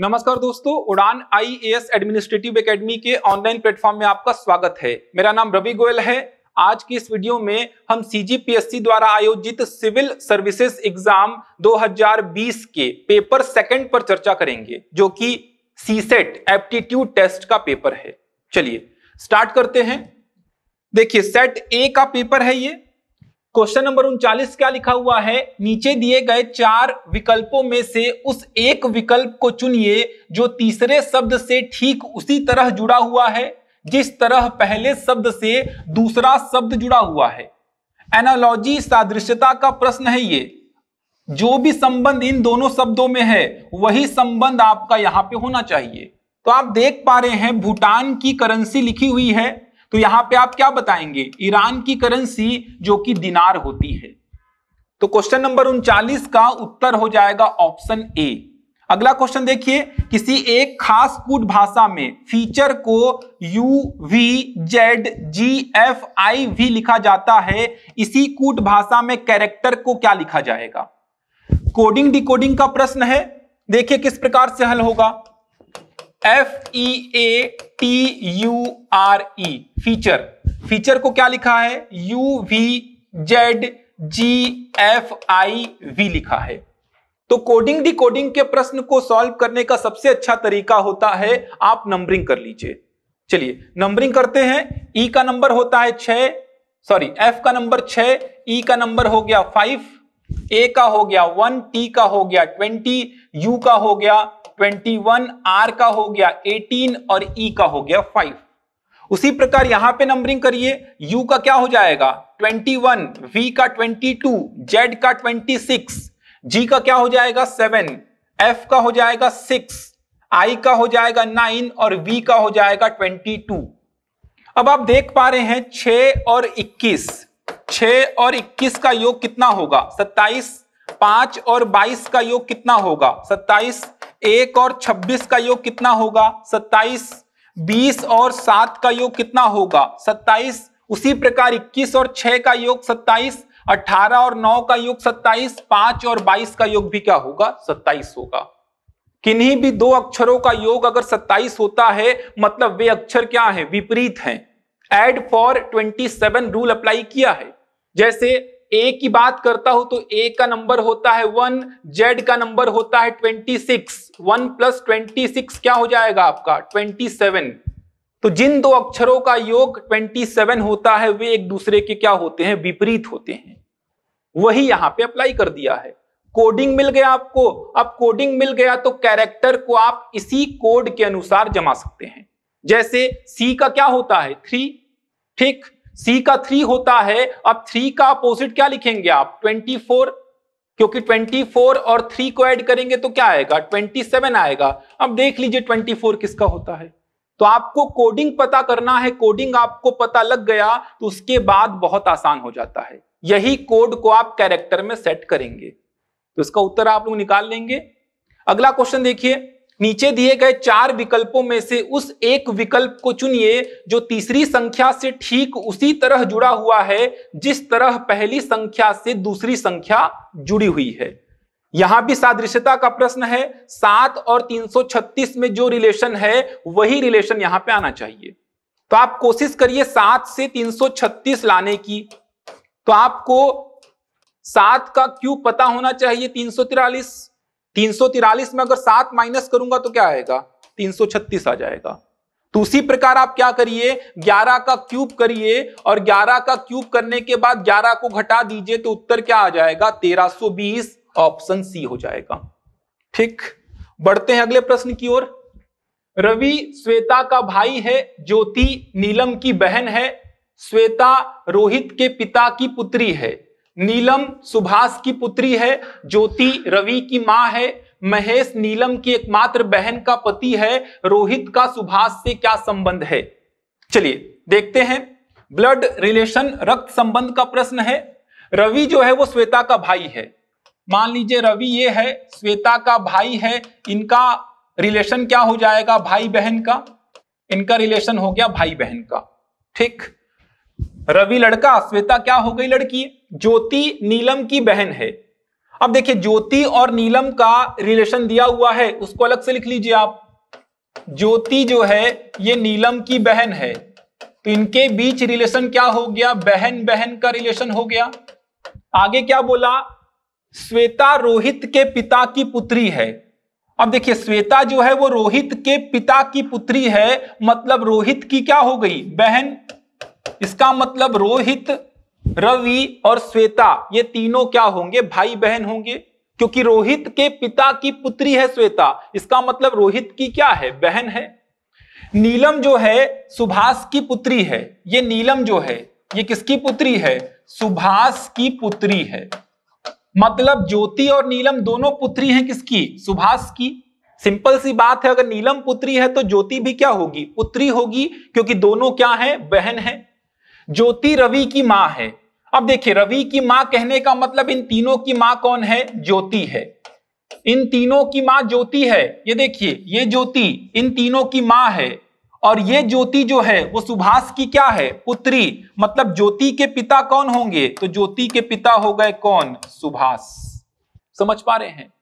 नमस्कार दोस्तों उड़ान आई एडमिनिस्ट्रेटिव एकेडमी के ऑनलाइन प्लेटफॉर्म में आपका स्वागत है मेरा नाम रवि गोयल है आज की इस वीडियो में हम सीजीपीएससी द्वारा आयोजित सिविल सर्विसेज एग्जाम 2020 के पेपर सेकंड पर चर्चा करेंगे जो कि सीसेट एप्टीट्यूड टेस्ट का पेपर है चलिए स्टार्ट करते हैं देखिए सेट ए का पेपर है ये क्वेश्चन नंबर उनचालीस क्या लिखा हुआ है नीचे दिए गए चार विकल्पों में से उस एक विकल्प को चुनिए जो तीसरे शब्द से ठीक उसी तरह जुड़ा हुआ है जिस तरह पहले शब्द से दूसरा शब्द जुड़ा हुआ है एनालॉजी सादृश्यता का प्रश्न है ये जो भी संबंध इन दोनों शब्दों में है वही संबंध आपका यहां पे होना चाहिए तो आप देख पा रहे हैं भूटान की करेंसी लिखी हुई है तो यहां पे आप क्या बताएंगे ईरान की करेंसी जो कि दिनार होती है तो क्वेश्चन नंबर उनचालीस का उत्तर हो जाएगा ऑप्शन ए अगला क्वेश्चन देखिए किसी एक खास कूट भाषा में फीचर को U V Z G F I V लिखा जाता है इसी कूट भाषा में कैरेक्टर को क्या लिखा जाएगा कोडिंग डिकोडिंग का प्रश्न है देखिए किस प्रकार से हल होगा F E A T U R E feature feature को क्या लिखा है U V Z G F I V लिखा है तो कोडिंग कोडिंग के प्रश्न को सॉल्व करने का सबसे अच्छा तरीका होता है आप नंबरिंग कर लीजिए चलिए नंबरिंग करते हैं ई e का नंबर होता है छ सॉरी एफ का नंबर छ ई e का नंबर हो गया फाइव ए का हो गया वन टी का हो गया ट्वेंटी यू का हो गया 21 आर का हो गया 18 और ई e का हो गया 5 उसी प्रकार यहां पे नंबरिंग करिए यू का क्या हो जाएगा 21 वी का 22 जेड का 26 जी का क्या हो जाएगा 7 एफ का हो जाएगा 6 I का हो जाएगा 9 और V का हो जाएगा 22 अब आप देख पा रहे हैं 6 और 21 6 और 21 का योग कितना होगा 27 पांच और 22 का योग कितना होगा 27 एक और छब्बीस का योग कितना होगा सत्ताईस बीस और सात का योग कितना होगा सत्ताईस उसी प्रकार इक्कीस और छह का योग सत्ताईस अठारह और नौ का योग सत्ताईस पांच और बाईस का योग भी क्या होगा सत्ताईस होगा किन्हीं भी दो अक्षरों का योग अगर सत्ताईस होता है मतलब वे अक्षर क्या है विपरीत हैं add for twenty seven rule apply किया है जैसे ए की बात करता हूं तो ए का नंबर होता है वन जेड का नंबर होता है twenty six one plus twenty six क्या हो जाएगा आपका ट्वेंटी सेवन तो जिन दो अक्षरों का योग ट्वेंटी सेवन होता है वे एक दूसरे के क्या होते हैं विपरीत होते हैं वही यहां पे अप्लाई कर दिया है कोडिंग मिल गया आपको अब कोडिंग मिल गया तो कैरेक्टर को आप इसी कोड के अनुसार जमा सकते हैं जैसे सी का क्या होता है थ्री ठीक सी का थ्री होता है अब थ्री का अपोजिट क्या लिखेंगे आप ट्वेंटी फोर क्योंकि 24 और थ्री को ऐड करेंगे तो क्या आएगा 27 आएगा अब देख लीजिए 24 किसका होता है तो आपको कोडिंग पता करना है कोडिंग आपको पता लग गया तो उसके बाद बहुत आसान हो जाता है यही कोड को आप कैरेक्टर में सेट करेंगे तो इसका उत्तर आप लोग निकाल लेंगे अगला क्वेश्चन देखिए नीचे दिए गए चार विकल्पों में से उस एक विकल्प को चुनिए जो तीसरी संख्या से ठीक उसी तरह जुड़ा हुआ है जिस तरह पहली संख्या से दूसरी संख्या जुड़ी हुई है यहां भी सादृश्यता का प्रश्न है सात और 336 में जो रिलेशन है वही रिलेशन यहां पे आना चाहिए तो आप कोशिश करिए सात से 336 लाने की तो आपको सात का क्यू पता होना चाहिए तीन तीन में अगर सात माइनस करूंगा तो क्या आएगा 336 आ जाएगा तो उसी प्रकार आप क्या करिए 11 का क्यूब करिए और 11 का क्यूब करने के बाद 11 को घटा दीजिए तो उत्तर क्या आ जाएगा 1320 ऑप्शन सी हो जाएगा ठीक बढ़ते हैं अगले प्रश्न की ओर रवि श्वेता का भाई है ज्योति नीलम की बहन है श्वेता रोहित के पिता की पुत्री है नीलम सुभाष की पुत्री है ज्योति रवि की माँ है महेश नीलम की एकमात्र बहन का पति है रोहित का सुभाष से क्या संबंध है चलिए देखते हैं ब्लड रिलेशन रक्त संबंध का प्रश्न है रवि जो है वो श्वेता का भाई है मान लीजिए रवि ये है श्वेता का भाई है इनका रिलेशन क्या हो जाएगा भाई बहन का इनका रिलेशन हो गया भाई बहन का ठीक रवि लड़का श्वेता क्या हो गई लड़की ज्योति नीलम की बहन है अब देखिए ज्योति और नीलम का रिलेशन दिया हुआ है उसको अलग से लिख लीजिए आप ज्योति जो है ये नीलम की बहन है तो इनके बीच रिलेशन क्या हो गया बहन बहन का रिलेशन हो गया आगे क्या बोला श्वेता रोहित के पिता की पुत्री है अब देखिए श्वेता जो है वो रोहित के पिता की पुत्री है मतलब रोहित की क्या हो गई बहन इसका मतलब रोहित रवि और श्वेता ये तीनों क्या होंगे भाई बहन होंगे क्योंकि रोहित के पिता की पुत्री है श्वेता इसका मतलब रोहित की क्या है बहन है नीलम जो है सुभाष की पुत्री है ये नीलम जो है ये किसकी पुत्री है सुभाष की पुत्री है मतलब ज्योति और नीलम दोनों पुत्री हैं किसकी सुभाष की सिंपल सी बात है अगर नीलम पुत्री है तो ज्योति भी क्या होगी पुत्री होगी क्योंकि दोनों क्या है बहन है ज्योति रवि की माँ है अब देखिए रवि की माँ कहने का मतलब इन तीनों की माँ कौन है ज्योति है इन तीनों की माँ ज्योति है ये देखिए ये ज्योति इन तीनों की माँ है और ये ज्योति जो है वो सुभाष की क्या है पुत्री मतलब ज्योति के पिता कौन होंगे तो ज्योति के पिता हो गए कौन सुभाष समझ पा रहे हैं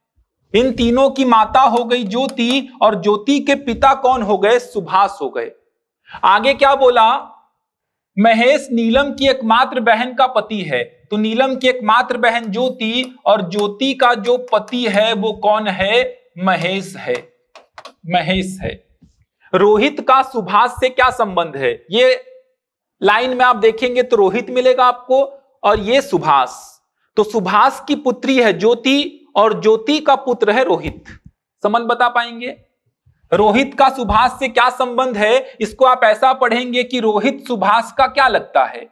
इन तीनों की माता हो गई ज्योति और ज्योति के पिता कौन हो गए सुभाष हो गए आगे क्या बोला महेश नीलम की एकमात्र बहन का पति है तो नीलम की एकमात्र बहन ज्योति और ज्योति का जो पति है वो कौन है महेश है महेश है रोहित का सुभाष से क्या संबंध है ये लाइन में आप देखेंगे तो रोहित मिलेगा आपको और ये सुभाष तो सुभाष की पुत्री है ज्योति और ज्योति का पुत्र है रोहित संबंध बता पाएंगे रोहित का सुभाष से क्या संबंध है इसको आप ऐसा पढ़ेंगे कि रोहित सुभाष का क्या लगता है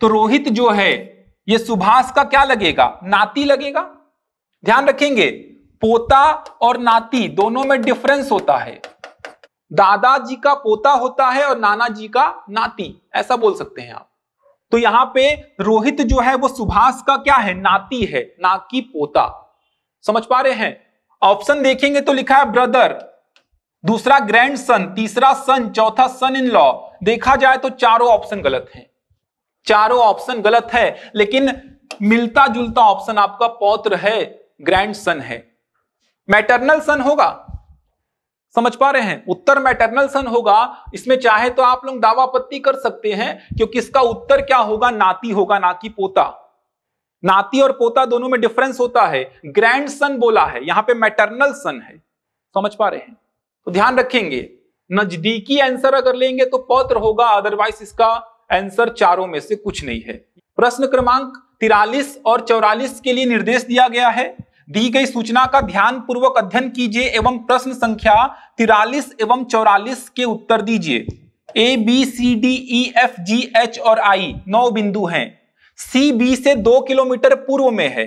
तो रोहित जो है ये सुभाष का क्या लगेगा नाती लगेगा ध्यान रखेंगे पोता और नाती दोनों में डिफरेंस होता है दादाजी का पोता होता है और नाना जी का नाती ऐसा बोल सकते हैं आप तो यहां पे रोहित जो है वो सुभाष का क्या है नाती है ना कि पोता समझ पा रहे हैं ऑप्शन देखेंगे तो लिखा है ब्रदर दूसरा ग्रैंड सन तीसरा सन चौथा सन इन लॉ देखा जाए तो चारों ऑप्शन गलत हैं चारों ऑप्शन गलत है लेकिन मिलता जुलता ऑप्शन आपका पौत्र है ग्रैंड सन है मैटरनल सन होगा समझ पा रहे हैं उत्तर मैटरनल सन होगा इसमें चाहे तो आप लोग दावा पत्ती कर सकते हैं क्योंकि इसका उत्तर क्या होगा नाती होगा ना कि पोता नाती और पोता दोनों में डिफरेंस होता है ग्रैंड सन बोला है यहां पे मैटरनल सन है समझ पा रहे हैं तो ध्यान रखेंगे नजदीकी आंसर अगर लेंगे तो पौत्र होगा अदरवाइज इसका आंसर चारों में से कुछ नहीं है प्रश्न क्रमांक तिरालीस और चौरालीस के लिए निर्देश दिया गया है दी गई सूचना का ध्यान पूर्वक अध्ययन कीजिए एवं प्रश्न संख्या तिरालीस एवं चौरालीस के उत्तर दीजिए A B C D E F G H और आई नौ बिंदु हैं सी बी से दो किलोमीटर पूर्व में है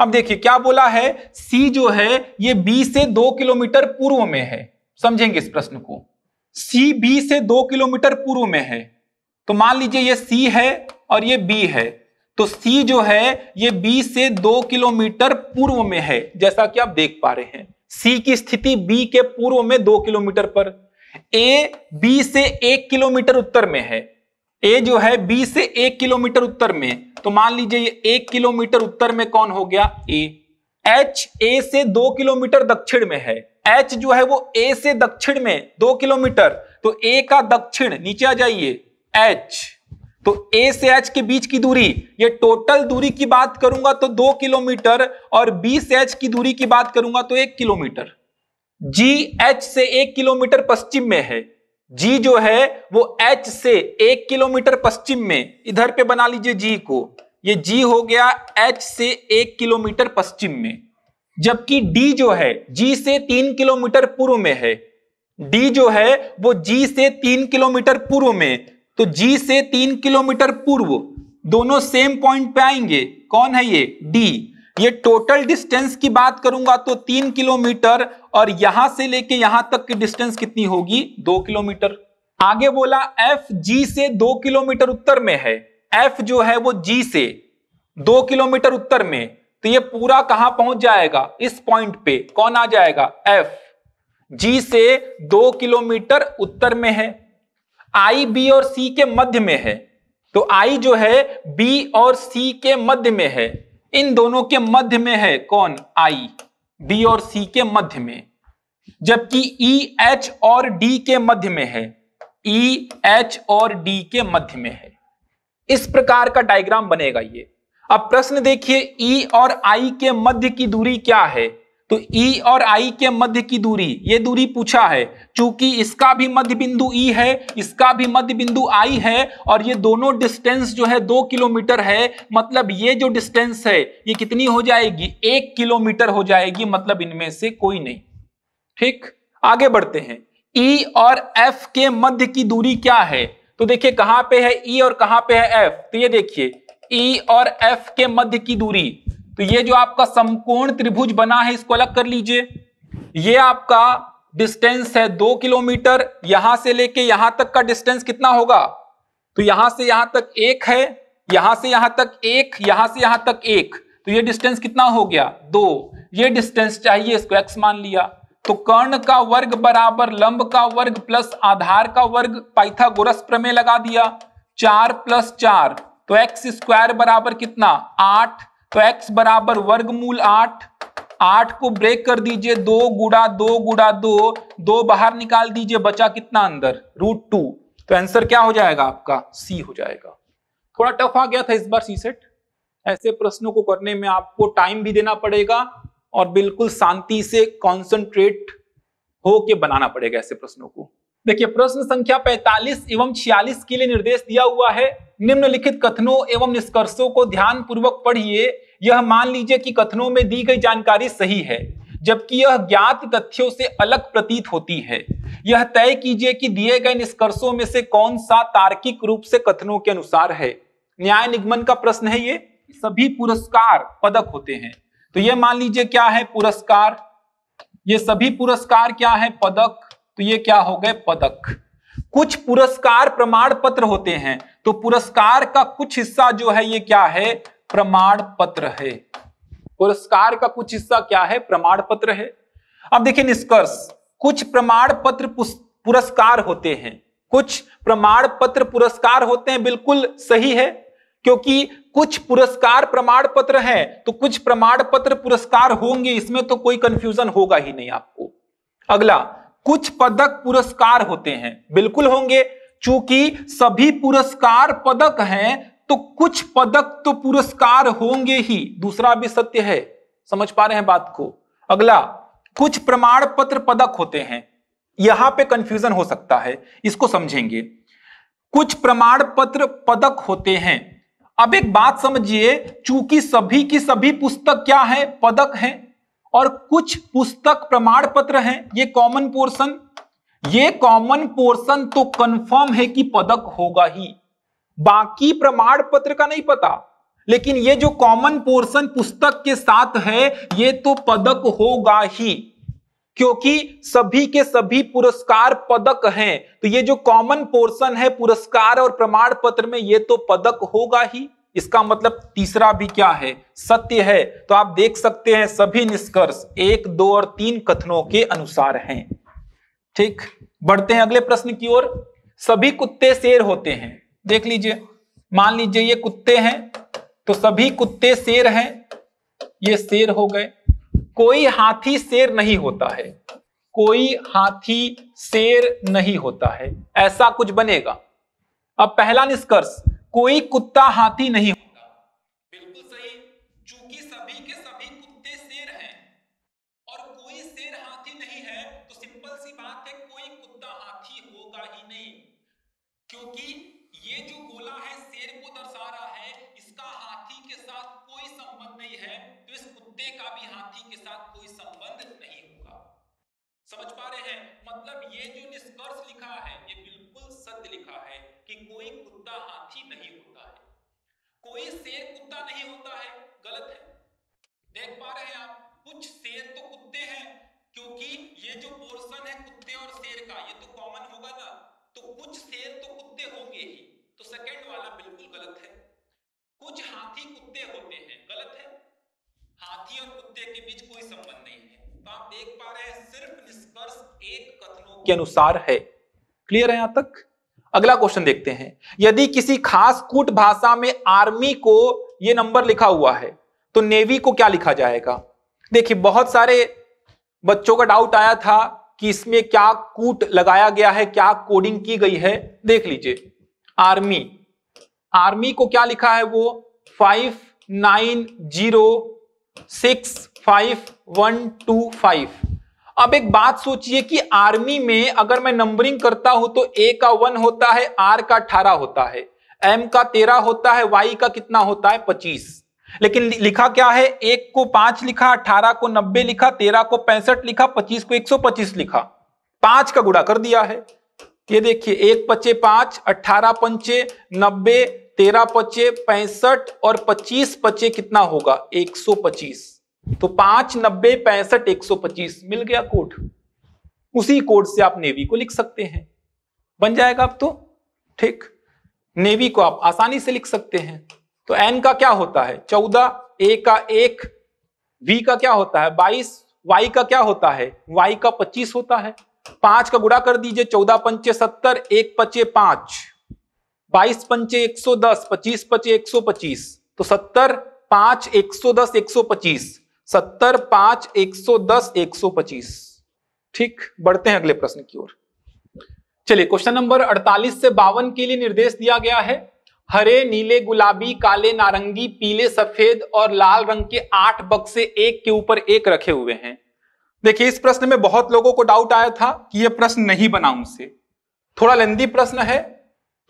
अब देखिए क्या बोला है सी जो है ये बी से दो किलोमीटर पूर्व में है समझेंगे इस प्रश्न को सी बी से दो किलोमीटर पूर्व में है तो मान लीजिए ये सी है और ये बी है तो सी जो है ये बी से दो किलोमीटर पूर्व में है जैसा कि आप देख पा रहे हैं सी की स्थिति बी के पूर्व में दो किलोमीटर पर ए बी से एक किलोमीटर उत्तर में है ए जो है बी से एक किलोमीटर उत्तर में तो मान लीजिए ये एक किलोमीटर उत्तर में कौन हो गया ए एच ए से दो किलोमीटर दक्षिण में है एच जो है वो ए से दक्षिण में दो किलोमीटर तो ए का दक्षिण नीचे आ जाइए एच तो ए से एच के बीच की दूरी ये टोटल दूरी की बात करूंगा तो दो किलोमीटर और बी से एच की दूरी की बात करूंगा तो एक किलोमीटर जी एच से एक किलोमीटर पश्चिम में है जी जो है वो एच से एक किलोमीटर पश्चिम में इधर पे बना लीजिए जी को ये जी हो गया एच से एक किलोमीटर पश्चिम में जबकि डी जो है जी से तीन किलोमीटर पूर्व में है डी जो है वो जी से तीन किलोमीटर पूर्व में तो जी से तीन किलोमीटर पूर्व दोनों सेम पॉइंट पे आएंगे कौन है ये डी ये टोटल डिस्टेंस की बात करूंगा तो तीन किलोमीटर और यहां से लेके यहां तक की डिस्टेंस कितनी होगी दो किलोमीटर आगे बोला एफ जी से दो किलोमीटर उत्तर में है एफ जो है वो जी से दो किलोमीटर उत्तर में तो ये पूरा कहां पहुंच जाएगा इस पॉइंट पे कौन आ जाएगा एफ जी से दो किलोमीटर उत्तर में है आई बी और सी के मध्य में है तो आई जो है बी और सी के मध्य में है इन दोनों के मध्य में है कौन आई बी और सी के मध्य में जबकि ई e, एच और डी के मध्य में है ई e, एच और डी के मध्य में है इस प्रकार का डायग्राम बनेगा ये अब प्रश्न देखिए ई e और आई के मध्य की दूरी क्या है तो ई e और आई के मध्य की दूरी ये दूरी पूछा है क्योंकि इसका भी मध्य बिंदु ई e है इसका भी मध्य बिंदु आई है और ये दोनों डिस्टेंस जो है दो किलोमीटर है मतलब ये जो डिस्टेंस है ये कितनी हो जाएगी एक किलोमीटर हो जाएगी मतलब इनमें से कोई नहीं ठीक आगे बढ़ते हैं ई e और एफ के मध्य की दूरी क्या है तो देखिए कहां पे है ई e और कहां पे है एफ तो ये देखिए ई e और एफ के मध्य की दूरी तो ये जो आपका समकोण त्रिभुज बना है इसको अलग कर लीजिए ये आपका डिस्टेंस है दो किलोमीटर यहां से लेके यहां तक का डिस्टेंस कितना होगा तो यहां से यहां तक एक है यहां से यहां तक एक यहां से यहां तक एक तो ये डिस्टेंस कितना हो गया दो ये डिस्टेंस चाहिए इसको एक्स मान लिया तो कर्ण का वर्ग बराबर लंब का वर्ग प्लस आधार का वर्ग पाइथागोरस प्रमेय लगा दिया चार प्लस चार तो एक्स स्क्वायर बराबर कितना आठ तो एक्स बराबर मूल आठ आठ को ब्रेक कर दीजिए दो गुड़ा दो गुड़ा दो दो बाहर निकाल दीजिए बचा कितना अंदर रूट टू तो आंसर क्या हो जाएगा आपका सी हो जाएगा थोड़ा टफ आ गया था इस बार सी सेट ऐसे प्रश्नों को करने में आपको टाइम भी देना पड़ेगा और बिल्कुल शांति से कॉन्सेंट्रेट होके बनाना पड़ेगा ऐसे प्रश्नों को देखिए प्रश्न संख्या 45 एवं 46 के लिए निर्देश दिया हुआ है निम्नलिखित कथनों एवं निष्कर्षों को ध्यान पूर्वक पढ़िए यह मान लीजिए कि कथनों में दी गई जानकारी सही है जबकि यह ज्ञात तथ्यों से अलग प्रतीत होती है यह तय कीजिए कि दिए गए निष्कर्षों में से कौन सा तार्किक रूप से कथनों के अनुसार है न्याय निगमन का प्रश्न है ये सभी पुरस्कार पदक होते हैं तो ये मान लीजिए क्या है पुरस्कार ये सभी पुरस्कार क्या है पदक तो ये क्या हो गए पदक कुछ पुरस्कार प्रमाण पत्र होते हैं तो पुरस्कार का कुछ हिस्सा जो है ये क्या है प्रमाण पत्र है पुरस्कार का कुछ हिस्सा क्या है प्रमाण पत्र है अब देखिए निष्कर्ष कुछ प्रमाण पत्र पुरस्कार होते हैं कुछ प्रमाण पत्र पुरस्कार होते हैं बिल्कुल सही है क्योंकि कुछ पुरस्कार प्रमाण पत्र है तो कुछ प्रमाण पत्र पुरस्कार होंगे इसमें तो कोई कंफ्यूजन होगा ही नहीं आपको अगला कुछ पदक पुरस्कार होते हैं बिल्कुल होंगे चूंकि सभी पुरस्कार पदक हैं तो कुछ पदक तो पुरस्कार होंगे ही दूसरा भी सत्य है समझ पा रहे हैं बात को अगला कुछ प्रमाण पत्र पदक होते हैं यहां पे कंफ्यूजन हो सकता है इसको समझेंगे कुछ प्रमाण पत्र पदक होते हैं अब एक बात समझिए चूंकि सभी की सभी पुस्तक क्या है पदक है और कुछ पुस्तक प्रमाण पत्र है ये कॉमन पोर्शन ये कॉमन पोर्शन तो कंफर्म है कि पदक होगा ही बाकी प्रमाण पत्र का नहीं पता लेकिन ये जो कॉमन पोर्शन पुस्तक के साथ है ये तो पदक होगा ही क्योंकि सभी के सभी पुरस्कार पदक हैं तो ये जो कॉमन पोर्शन है पुरस्कार और प्रमाण पत्र में ये तो पदक होगा ही इसका मतलब तीसरा भी क्या है सत्य है तो आप देख सकते हैं सभी निष्कर्ष एक दो और तीन कथनों के अनुसार हैं ठीक बढ़ते हैं अगले प्रश्न की ओर सभी कुत्ते शेर होते हैं देख लीजिए मान लीजिए ये कुत्ते हैं तो सभी कुत्ते शेर हैं ये शेर हो गए कोई हाथी शेर नहीं होता है कोई हाथी शेर नहीं होता है ऐसा कुछ बनेगा अब पहला निष्कर्ष कोई कुत्ता हाथी नहीं कोई शेर कुत्ता नहीं होता है गलत है देख पा रहे हैं आप कुछ शेर तो कुत्ते हैं क्योंकि ये जो पोर्शन है कुत्ते और शेर का ये तो कॉमन होगा ना तो कुछ शेर तो कुत्ते होंगे ही तो सेकंड वाला बिल्कुल गलत है कुछ हाथी कुत्ते होते हैं गलत है हाथी और कुत्ते के बीच कोई संबंध नहीं है तो आप देख पा रहे हैं सिर्फ निष्कर्ष एक कथनों के अनुसार है क्लियर है यहां तक अगला क्वेश्चन देखते हैं यदि किसी खास कूट भाषा में आर्मी को यह नंबर लिखा हुआ है तो नेवी को क्या लिखा जाएगा देखिए बहुत सारे बच्चों का डाउट आया था कि इसमें क्या कूट लगाया गया है क्या कोडिंग की गई है देख लीजिए आर्मी आर्मी को क्या लिखा है वो five nine zero six five one two five अब एक बात सोचिए कि आर्मी में अगर मैं नंबरिंग करता हूं तो ए का वन होता है आर का अठारह होता है एम का तेरह होता है वाई का कितना होता है पच्चीस लेकिन लिखा क्या है एक को पांच लिखा अठारह को नब्बे लिखा तेरह को पैंसठ लिखा पच्चीस को एक सौ पच्चीस लिखा पांच का गुड़ा कर दिया है ये देखिए एक पच्चे पांच अठारह पंचे नब्बे तेरह पच्चे पैंसठ और पच्चीस पच्चे कितना होगा एक सौ पच्चीस तो पांच नब्बे पैंसठ एक सौ पच्चीस मिल गया कोड उसी कोड से आप नेवी को लिख सकते हैं बन जाएगा अब तो ठीक नेवी को आप आसानी से लिख सकते हैं तो एन का क्या होता है चौदह ए का एक वी का क्या होता है बाईस वाई का क्या होता है वाई का पच्चीस होता है पांच का गुड़ा कर दीजिए चौदह पंचे सत्तर एक पचे पांच बाईस पंचे एक सौ दस पच्चीस पचे एक सौ पच्चीस तो सत्तर पांच एक सौ दस एक सौ पच्चीस सत्तर पांच एक सौ दस एक सौ पच्चीस ठीक बढ़ते हैं अगले प्रश्न की ओर चलिए क्वेश्चन नंबर अड़तालीस से बावन के लिए निर्देश दिया गया है हरे नीले गुलाबी काले नारंगी पीले सफेद और लाल रंग के आठ बक्से एक के ऊपर एक रखे हुए हैं देखिए इस प्रश्न में बहुत लोगों को डाउट आया था कि यह प्रश्न नहीं बना उनसे थोड़ा लेंदी प्रश्न है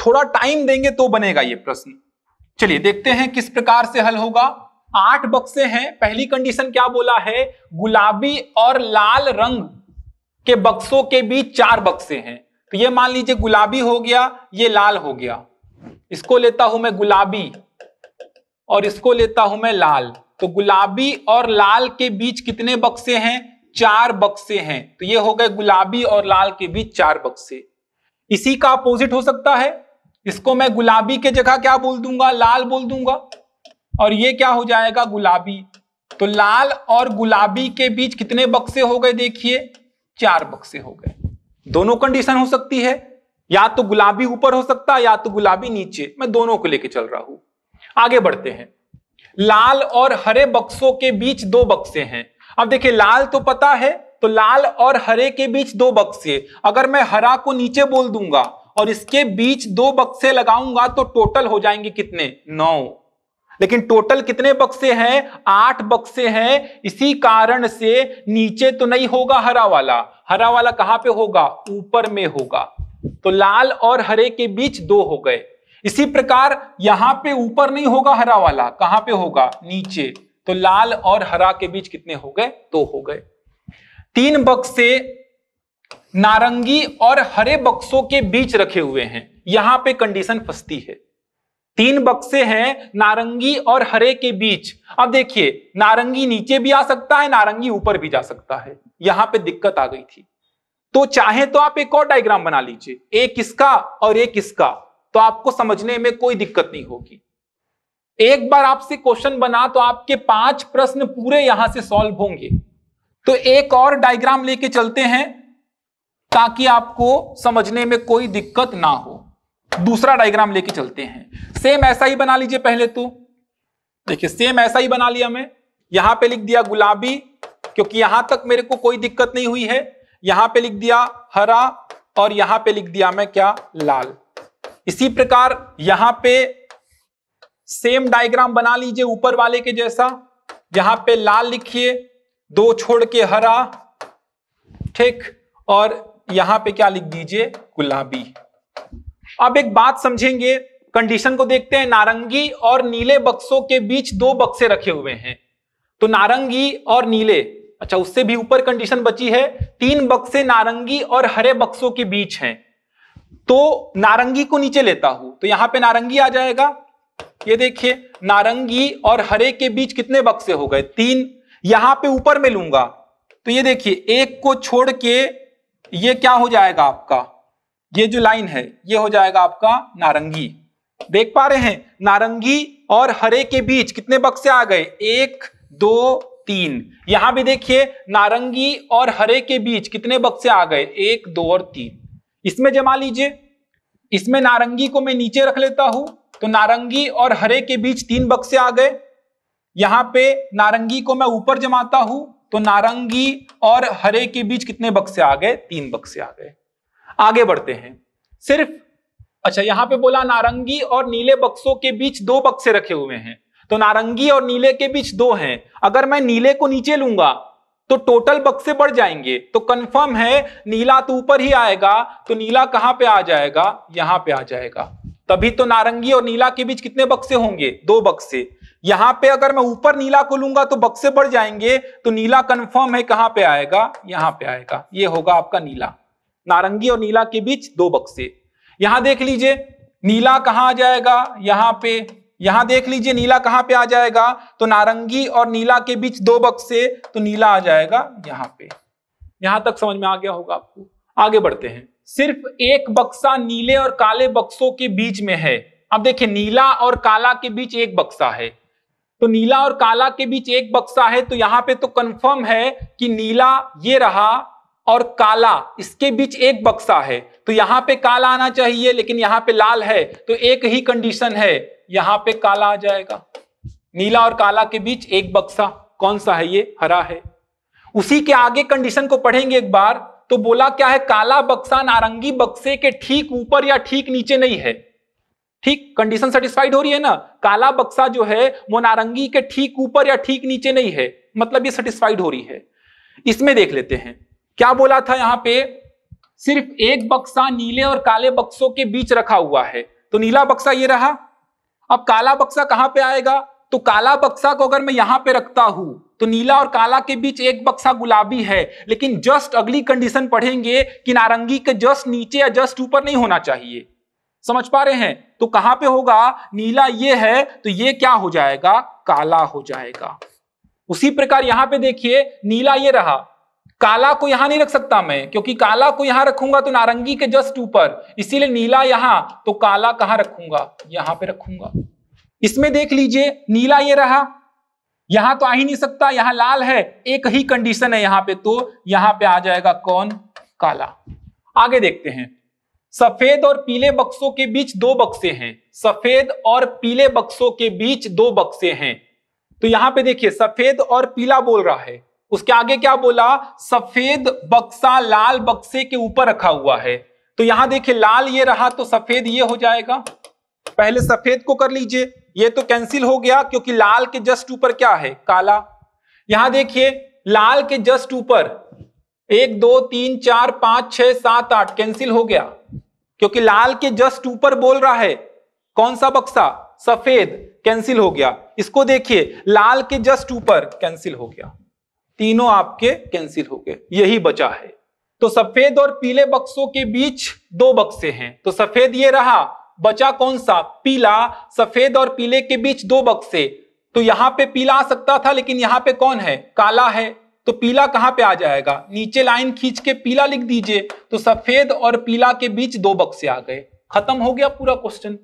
थोड़ा टाइम देंगे तो बनेगा ये प्रश्न चलिए देखते हैं किस प्रकार से हल होगा आठ बक्से हैं पहली कंडीशन क्या बोला है गुलाबी और लाल रंग के बक्सों के बीच चार बक्से हैं तो ये मान लीजिए गुलाबी हो गया ये लाल हो गया इसको लेता हूं मैं गुलाबी और इसको लेता हूं मैं लाल तो गुलाबी और लाल के बीच कितने बक्से हैं चार बक्से हैं तो ये हो गए गुलाबी और लाल के बीच चार बक्से इसी का अपोजिट हो सकता है इसको मैं गुलाबी के जगह क्या बोल दूंगा लाल बोल दूंगा और ये क्या हो जाएगा गुलाबी तो लाल और गुलाबी के बीच कितने बक्से हो गए देखिए चार बक्से हो गए दोनों कंडीशन हो सकती है या तो गुलाबी ऊपर हो सकता है या तो गुलाबी नीचे मैं दोनों को लेकर चल रहा हूं आगे बढ़ते हैं लाल और हरे बक्सों के बीच दो बक्से हैं अब देखिए लाल तो पता है तो लाल और हरे के बीच दो बक्से अगर मैं हरा को नीचे बोल दूंगा और इसके बीच दो बक्से लगाऊंगा तो टोटल हो जाएंगे कितने नौ लेकिन टोटल कितने बक्से हैं आठ बक्से हैं इसी कारण से नीचे तो नहीं होगा हरा वाला हरा वाला कहां पे होगा ऊपर में होगा तो लाल और हरे के बीच दो हो गए इसी प्रकार यहां पे ऊपर नहीं होगा हरा वाला कहां पे होगा नीचे तो लाल और हरा के बीच कितने हो गए दो हो गए तीन बक्से नारंगी और हरे बक्सों के बीच रखे हुए हैं यहां पे कंडीशन फंसती है तीन बक्से हैं नारंगी और हरे के बीच अब देखिए नारंगी नीचे भी आ सकता है नारंगी ऊपर भी जा सकता है यहां पे दिक्कत आ गई थी तो चाहे तो आप एक और डायग्राम बना लीजिए एक इसका और एक इसका तो आपको समझने में कोई दिक्कत नहीं होगी एक बार आपसे क्वेश्चन बना तो आपके पांच प्रश्न पूरे यहां से सॉल्व होंगे तो एक और डायग्राम लेके चलते हैं ताकि आपको समझने में कोई दिक्कत ना हो दूसरा डायग्राम लेके चलते हैं सेम ऐसा ही बना लीजिए पहले तो देखिए सेम ऐसा ही बना लिया मैं यहां पे लिख दिया गुलाबी क्योंकि यहां तक मेरे को कोई दिक्कत नहीं हुई है यहां पे लिख दिया हरा और यहां पे लिख दिया मैं क्या लाल इसी प्रकार यहां पे सेम डायग्राम बना लीजिए ऊपर वाले के जैसा यहां पे लाल लिखिए दो छोड़ के हरा ठीक और यहां पे क्या लिख दीजिए गुलाबी अब एक बात समझेंगे कंडीशन को देखते हैं नारंगी और नीले बक्सों के बीच दो बक्से रखे हुए हैं तो नारंगी और नीले अच्छा उससे भी ऊपर कंडीशन बची है तीन बक्से नारंगी और हरे बक्सों के बीच हैं तो नारंगी को नीचे लेता हूं तो यहां पे नारंगी आ जाएगा ये देखिए नारंगी और हरे के बीच कितने बक्से हो गए तीन यहां पे ऊपर में लूंगा तो ये देखिए एक को छोड़ के ये क्या हो जाएगा आपका ये जो लाइन है ये हो जाएगा आपका नारंगी देख पा रहे हैं नारंगी और हरे के बीच कितने बक्से आ गए एक दो तीन यहां भी देखिए नारंगी और हरे के बीच कितने बक्से आ गए एक दो और तीन इसमें जमा लीजिए इसमें नारंगी को मैं नीचे रख लेता हूं तो नारंगी और हरे के बीच तीन बक्से आ गए यहां पे नारंगी को मैं ऊपर जमाता हूं तो नारंगी और हरे के बीच कितने बक्से आ गए तीन बक्से आ गए आगे बढ़ते हैं सिर्फ अच्छा यहाँ पे बोला नारंगी और नीले बक्सों के बीच दो बक्से रखे हुए हैं तो नारंगी और नीले के बीच दो हैं अगर मैं नीले को नीचे लूंगा तो टोटल बक्से बढ़ जाएंगे तो कंफर्म है नीला तो ऊपर ही आएगा तो नीला कहाँ पे आ जाएगा यहां पे आ जाएगा तभी तो नारंगी और नीला के बीच कितने बक्से होंगे दो बक्से यहां पे अगर मैं ऊपर नीला को लूंगा तो बक्से बढ़ जाएंगे तो नीला कंफर्म है कहां पे आएगा यहां पे आएगा ये होगा आपका नीला नारंगी और नीला के बीच दो बक्से यहां देख लीजिए नीला कहां आ जाएगा यहां पे यहां देख लीजिए नीला कहां पे आ जाएगा तो नारंगी और नीला के बीच दो बक्से तो नीला आ जाएगा यहां पे यहां तक समझ में आ गया होगा आपको आगे बढ़ते हैं सिर्फ एक बक्सा नीले और काले बक्सों के बीच में है अब देखिए नीला और काला के बीच एक बक्सा है तो नीला और काला के बीच एक बक्सा है तो यहां पे तो कंफर्म है कि नीला ये रहा और काला इसके बीच एक बक्सा है तो यहां पे काला आना चाहिए लेकिन यहां पे लाल है तो एक ही कंडीशन है यहां पे काला आ जाएगा नीला और काला के बीच एक बक्सा कौन सा है ये हरा है उसी के आगे कंडीशन को पढ़ेंगे एक बार तो बोला क्या है काला बक्सा नारंगी बक्से के ठीक ऊपर या ठीक नीचे नहीं है ठीक कंडीशन सेटिस्फाइड हो रही है ना काला बक्सा जो है वो नारंगी के ठीक ऊपर या ठीक नीचे नहीं है मतलब ये सेटिस्फाइड हो रही है इसमें देख लेते हैं क्या बोला था यहां पे सिर्फ एक बक्सा नीले और काले बक्सों के बीच रखा हुआ है तो नीला बक्सा ये रहा अब काला बक्सा कहां पे आएगा तो काला बक्सा को अगर मैं यहां पे रखता हूं तो नीला और काला के बीच एक बक्सा गुलाबी है लेकिन जस्ट अगली कंडीशन पढ़ेंगे कि नारंगी के जस्ट नीचे या जस्ट ऊपर नहीं होना चाहिए समझ पा रहे हैं तो कहां पे होगा नीला ये है तो ये क्या हो जाएगा काला हो जाएगा उसी प्रकार यहां पे देखिए नीला ये रहा काला को यहां नहीं रख सकता मैं क्योंकि काला को यहां रखूंगा तो नारंगी के जस्ट ऊपर इसीलिए नीला यहां तो काला कहां रखूंगा यहां पे रखूंगा इसमें देख लीजिए नीला ये रहा यहां तो आ ही नहीं सकता यहां लाल है एक ही कंडीशन है यहां पे तो यहां पे आ जाएगा कौन काला आगे देखते हैं सफेद और पीले बक्सों के बीच दो बक्से हैं सफेद और पीले बक्सों के बीच दो बक्से हैं तो यहां पे देखिए सफेद और पीला बोल रहा है उसके आगे क्या बोला सफेद बक्सा लाल बक्से के ऊपर रखा हुआ है तो यहां देखिए लाल ये रहा तो सफेद ये हो जाएगा पहले सफेद को कर लीजिए ये तो कैंसिल हो गया क्योंकि लाल के जस्ट ऊपर क्या है काला यहां देखिए लाल के जस्ट ऊपर एक दो तीन चार पांच छह सात आठ कैंसिल हो गया क्योंकि लाल के जस्ट ऊपर बोल रहा है कौन सा बक्सा सफेद कैंसिल हो गया इसको देखिए लाल के जस्ट ऊपर कैंसिल हो गया तीनों आपके कैंसिल हो गए यही बचा है तो सफेद और पीले बक्सों के बीच दो बक्से हैं तो सफेद ये रहा बचा कौन सा पीला सफेद और पीले के बीच दो बक्से तो यहां पे पीला आ सकता था लेकिन यहां पे कौन है काला है तो पीला कहां पे आ जाएगा नीचे लाइन खींच के पीला लिख दीजिए तो सफेद और पीला के बीच दो बक्से आ गए खत्म हो गया पूरा क्वेश्चन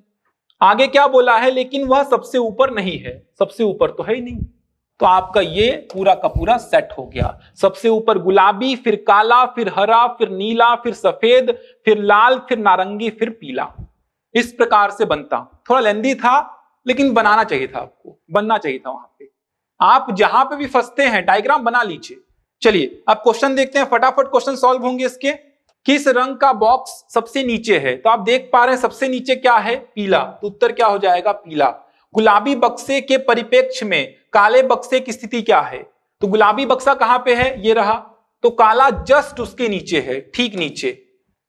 आगे क्या बोला है लेकिन वह सबसे ऊपर नहीं है सबसे ऊपर तो है ही नहीं तो आपका ये पूरा का पूरा सेट हो गया सबसे ऊपर गुलाबी फिर काला फिर हरा फिर नीला फिर सफेद फिर लाल फिर नारंगी फिर पीला इस प्रकार से बनता थोड़ा लेंदी था लेकिन बनाना चाहिए था आपको बनना चाहिए था वहां पे आप जहां पे भी फंसते हैं डायग्राम बना लीजिए चलिए अब क्वेश्चन देखते हैं फटाफट क्वेश्चन सॉल्व होंगे इसके किस रंग का बॉक्स सबसे नीचे है तो आप देख पा रहे हैं सबसे नीचे क्या है पीला तो उत्तर क्या हो जाएगा पीला गुलाबी बक्से के परिपेक्ष में काले बक्से की स्थिति क्या है तो गुलाबी बक्सा कहां पे है ये रहा तो काला जस्ट उसके नीचे है ठीक नीचे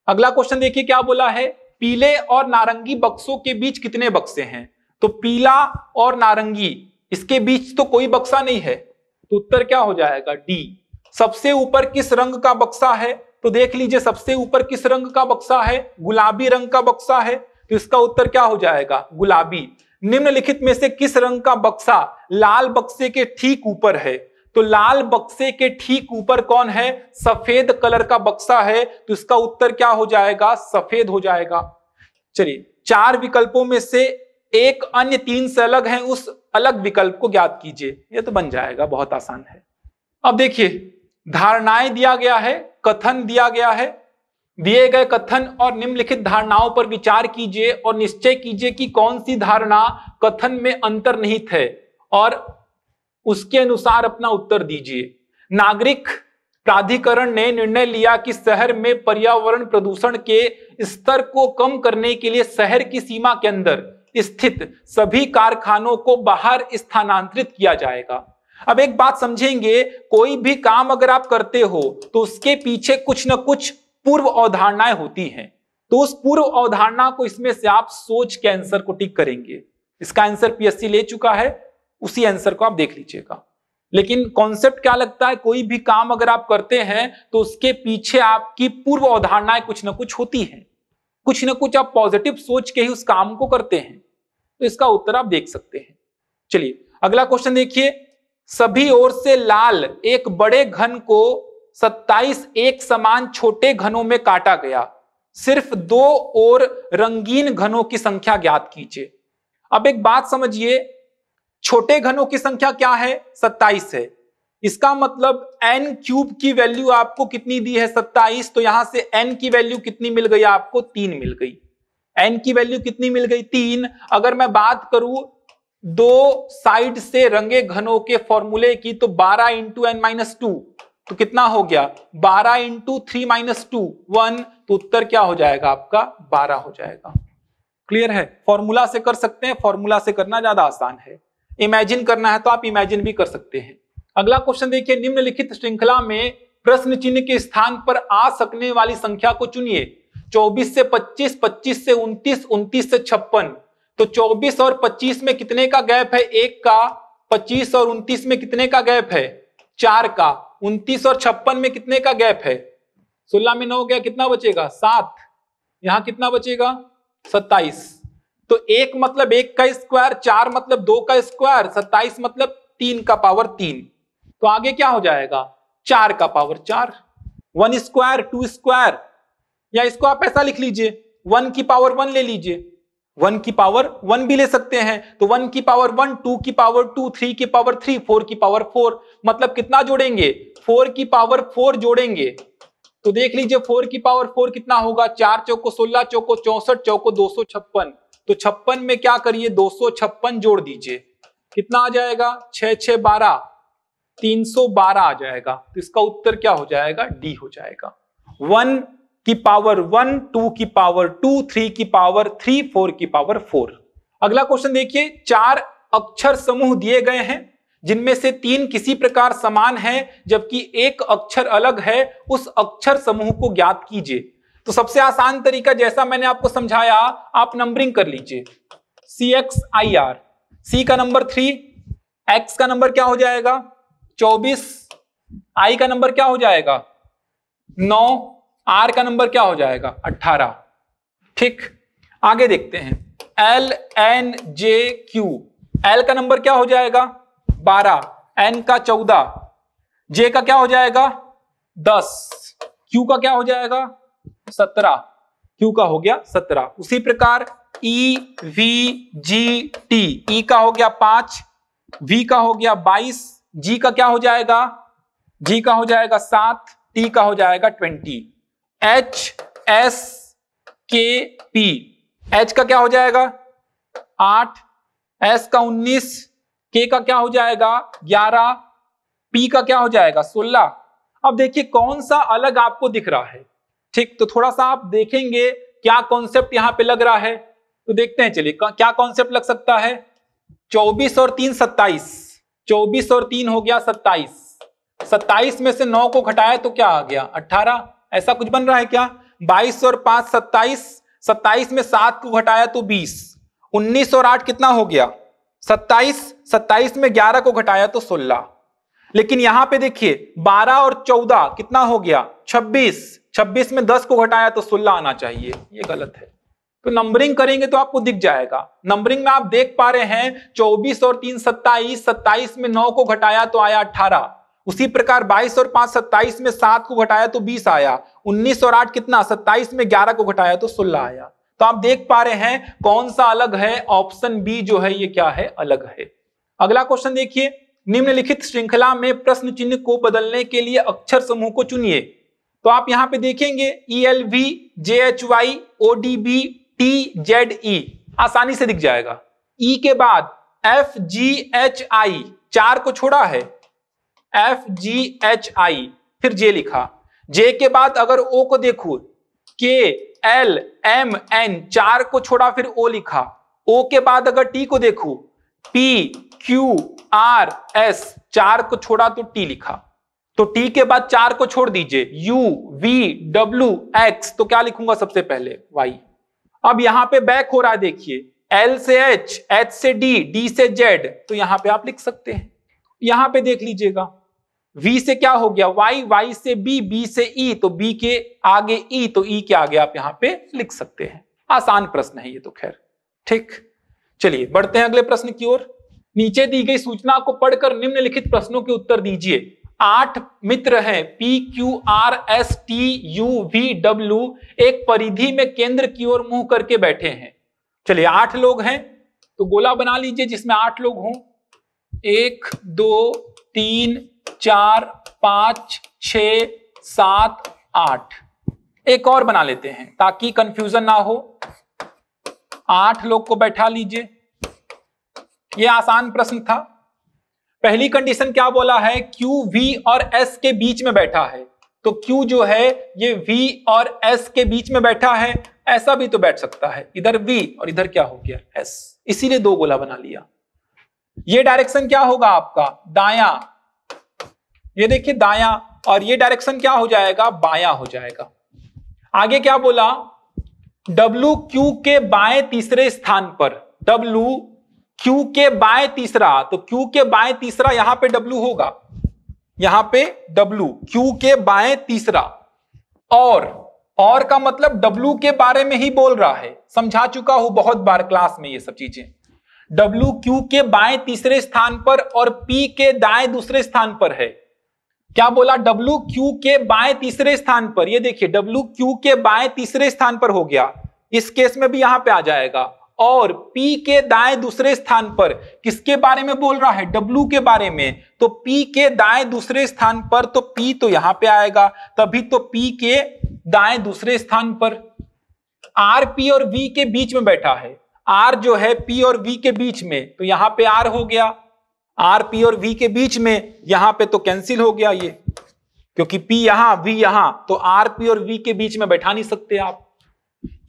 अगला क्वेश्चन देखिए क्या बोला है पीले और नारंगी बक्सों के बीच कितने बक्से हैं तो पीला और नारंगी इसके बीच तो कोई बक्सा नहीं है तो उत्तर क्या हो जाएगा डी सबसे ऊपर किस रंग का बक्सा है तो देख लीजिए सबसे ऊपर किस रंग का बक्सा है गुलाबी रंग का बक्सा है तो इसका उत्तर क्या हो जाएगा गुलाबी निम्नलिखित में से किस रंग का बक्सा लाल बक्से के ठीक ऊपर है तो लाल बक्से के ठीक ऊपर कौन है सफेद कलर का बक्सा है तो इसका उत्तर क्या हो जाएगा सफेद हो जाएगा चलिए चार विकल्पों में से एक अन्य तीन से अलग है उस अलग विकल्प को ज्ञात कीजिए यह तो बन जाएगा बहुत आसान है अब देखिए धारणाएं दिया गया है कथन दिया गया है दिए गए कथन और निम्नलिखित धारणाओं पर विचार कीजिए और निश्चय कीजिए कि कौन सी धारणा कथन में अंतर्निहित है और उसके अनुसार अपना उत्तर दीजिए नागरिक प्राधिकरण ने निर्णय लिया कि शहर में पर्यावरण प्रदूषण के स्तर को कम करने के लिए शहर की सीमा के अंदर स्थित सभी कारखानों को बाहर स्थानांतरित किया जाएगा अब एक बात समझेंगे कोई भी काम अगर आप करते हो तो उसके पीछे कुछ ना कुछ पूर्व अवधारणाएं होती हैं तो उस पूर्व अवधारणा को इसमें से आप सोच के आंसर को टिक करेंगे इसका आंसर पीएससी ले चुका है उसी आंसर को आप देख लीजिएगा लेकिन कॉन्सेप्ट क्या लगता है कोई भी काम अगर आप करते हैं तो उसके पीछे आपकी पूर्व अवधारणाएं कुछ ना कुछ होती हैं कुछ ना कुछ आप पॉजिटिव सोच के ही उस काम को करते हैं तो इसका उत्तर आप देख सकते हैं चलिए अगला क्वेश्चन देखिए सभी ओर से लाल एक बड़े घन को सत्ताईस एक समान छोटे घनों में काटा गया सिर्फ दो और रंगीन घनों की संख्या ज्ञात कीजिए अब एक बात समझिए छोटे घनों की संख्या क्या है सत्ताईस है इसका मतलब एन क्यूब की वैल्यू आपको कितनी दी है सत्ताईस तो यहां से एन की वैल्यू कितनी मिल गई आपको तीन मिल गई एन की वैल्यू कितनी मिल गई तीन अगर मैं बात करूं दो साइड से रंगे घनों के फॉर्मूले की तो बारह इंटू एन माइनस टू तो कितना हो गया 12 into three minus two one तो उत्तर क्या हो जाएगा आपका 12 हो जाएगा क्लियर है फॉर्मूला से कर सकते हैं फॉर्मूला से करना ज्यादा आसान है इमेजिन करना है तो आप इमेजिन भी कर सकते हैं अगला क्वेश्चन देखिए निम्नलिखित श्रृंखला में प्रश्न चिन्ह के स्थान पर आ सकने वाली संख्या को चुनिए 24 से 25, 25 से 29, 29 से छप्पन तो 24 और 25 में कितने का गैप है एक का 25 और 29 में कितने का गैप है चार का उन्तीस और छप्पन में कितने का गैप है सोलह में नौ गया कितना बचेगा सात यहाँ कितना बचेगा सत्ताईस तो एक मतलब एक का स्क्वायर चार मतलब दो का स्क्वायर सत्ताईस मतलब तीन का पावर तीन तो आगे क्या हो जाएगा चार का पावर चार वन स्क्वायर टू स्क्वायर या इसको आप ऐसा लिख लीजिए वन की पावर वन ले लीजिए वन की पावर वन भी ले सकते हैं तो वन की पावर वन टू की पावर टू थ्री की पावर थ्री फोर की पावर फोर मतलब कितना जोड़ेंगे फोर की पावर फोर जोड़ेंगे तो देख लीजिए फोर की पावर फोर कितना होगा चार चौको सोलह चौको चौसठ चौको दो सौ छप्पन तो छप्पन में क्या करिए दो सौ छप्पन जोड़ दीजिए कितना आ जाएगा छह छह बारह तीन सौ बारह आ जाएगा तो इसका उत्तर क्या हो जाएगा डी हो जाएगा वन की पावर वन टू की पावर टू थ्री की पावर थ्री फोर की पावर फोर अगला क्वेश्चन देखिए चार अक्षर समूह दिए गए हैं जिनमें से तीन किसी प्रकार समान है जबकि एक अक्षर अलग है उस अक्षर समूह को ज्ञात कीजिए तो सबसे आसान तरीका जैसा मैंने आपको समझाया आप नंबरिंग कर लीजिए सी एक्स आई आर सी का नंबर थ्री एक्स का नंबर क्या हो जाएगा चौबीस आई का नंबर क्या हो जाएगा नौ आर का नंबर क्या हो जाएगा अट्ठारह ठीक आगे देखते हैं L N J Q L का नंबर क्या हो जाएगा बारह एन का चौदह जे का क्या हो जाएगा दस क्यू का क्या हो जाएगा सत्रह क्यू का हो गया सत्रह उसी प्रकार E V G T E का हो गया पांच वी का हो गया बाईस जी का क्या हो जाएगा जी का हो जाएगा सात टी का हो जाएगा twenty H S K P H का क्या हो जाएगा आठ एस का उन्नीस के का क्या हो जाएगा ग्यारह पी का क्या हो जाएगा सोलह अब देखिए कौन सा अलग आपको दिख रहा है ठीक तो थोड़ा सा आप देखेंगे क्या कॉन्सेप्ट यहां पे लग रहा है तो देखते हैं चलिए क्या कॉन्सेप्ट लग सकता है चौबीस और तीन सत्ताईस चौबीस और तीन हो गया सत्ताईस सत्ताईस में से नौ को घटाया तो क्या आ गया अट्ठारह ऐसा कुछ बन रहा है क्या बाईस और पांच सत्ताईस सत्ताईस में सात को घटाया तो बीस उन्नीस और आठ कितना हो गया सत्ताईस सत्ताईस में ग्यारह को घटाया तो सोलह लेकिन यहां पे देखिए बारह और चौदह कितना हो गया छब्बीस छब्बीस में दस को घटाया तो सोलह आना चाहिए ये गलत है तो नंबरिंग करेंगे तो आपको दिख जाएगा नंबरिंग में आप देख पा रहे हैं 24 और 3 27 27 में 9 को घटाया तो आया 18 उसी प्रकार 22 और 5 27 में 7 को घटाया तो 20 आया 19 और 8 कितना 27 में 11 को घटाया तो 16 आया तो आप देख पा रहे हैं कौन सा अलग है ऑप्शन बी जो है ये क्या है अलग है अगला क्वेश्चन देखिए निम्नलिखित श्रृंखला में प्रश्न चिन्ह को बदलने के लिए अक्षर समूह को चुनिए तो आप यहां पे देखेंगे E L V J H Y O D B T Z E आसानी से दिख जाएगा ई e के बाद एफ जी एच आई चार को छोड़ा है एफ जी एच आई फिर जे लिखा जे के बाद अगर ओ को देखू के एल एम एन चार को छोड़ा फिर ओ लिखा ओ के बाद अगर टी को देखू पी क्यू आर एस चार को छोड़ा तो टी लिखा तो टी के बाद चार को छोड़ दीजिए यू वी डब्ल्यू एक्स तो क्या लिखूंगा सबसे पहले वाई अब यहां पे बैक हो रहा है देखिए एल से एच एच से डी डी से जेड तो यहां पे आप लिख सकते हैं यहां पे देख लीजिएगा V से क्या हो गया वाई वाई से बी बी से ई e, तो बी के आगे ई e, तो ई e के आगे आप यहां पे लिख सकते हैं आसान प्रश्न है ये तो खैर ठीक चलिए बढ़ते हैं अगले प्रश्न की ओर नीचे दी गई सूचना को पढ़कर निम्नलिखित प्रश्नों के उत्तर दीजिए आठ मित्र हैं P Q R S T U V W एक परिधि में केंद्र की ओर मुंह करके बैठे हैं चलिए आठ लोग हैं तो गोला बना लीजिए जिसमें आठ लोग हों एक दो तीन चार पांच छ सात आठ एक और बना लेते हैं ताकि कंफ्यूजन ना हो आठ लोग को बैठा लीजिए यह आसान प्रश्न था पहली कंडीशन क्या बोला है Q, V और S के बीच में बैठा है तो Q जो है ये V और S के बीच में बैठा है ऐसा भी तो बैठ सकता है इधर V और इधर क्या हो गया S इसीलिए दो गोला बना लिया ये डायरेक्शन क्या होगा आपका दाया ये देखिए दाया और ये डायरेक्शन क्या हो जाएगा बाया हो जाएगा आगे क्या बोला डब्लू क्यू के बाएं तीसरे स्थान पर डब्लू क्यू के बाएं तीसरा तो क्यू के बाएं तीसरा यहां पे डब्लू होगा यहां पे डब्लू क्यू के बाएं तीसरा और और का मतलब डब्लू के बारे में ही बोल रहा है समझा चुका हूं बहुत बार क्लास में ये सब चीजें डब्लू क्यू के बाएं तीसरे स्थान पर और पी के दाएं दूसरे स्थान पर है क्या बोला डब्ल्यू क्यू के बाएं तीसरे स्थान पर ये देखिए डब्ल्यू क्यू के बाएं तीसरे स्थान पर हो गया इस केस में भी यहां पे आ जाएगा और P के दाएं दूसरे स्थान पर किसके बारे में बोल रहा है W के बारे में तो P के दाएं दूसरे स्थान पर तो P तो यहां पे आएगा तभी तो P के दाएं दूसरे स्थान पर R P और V के बीच में बैठा है R जो है P और V के बीच में तो यहां पे R हो गया आर पी और वी के बीच में यहां पे तो कैंसिल हो गया ये क्योंकि पी यहां वी यहां तो आर पी और वी के बीच में बैठा नहीं सकते आप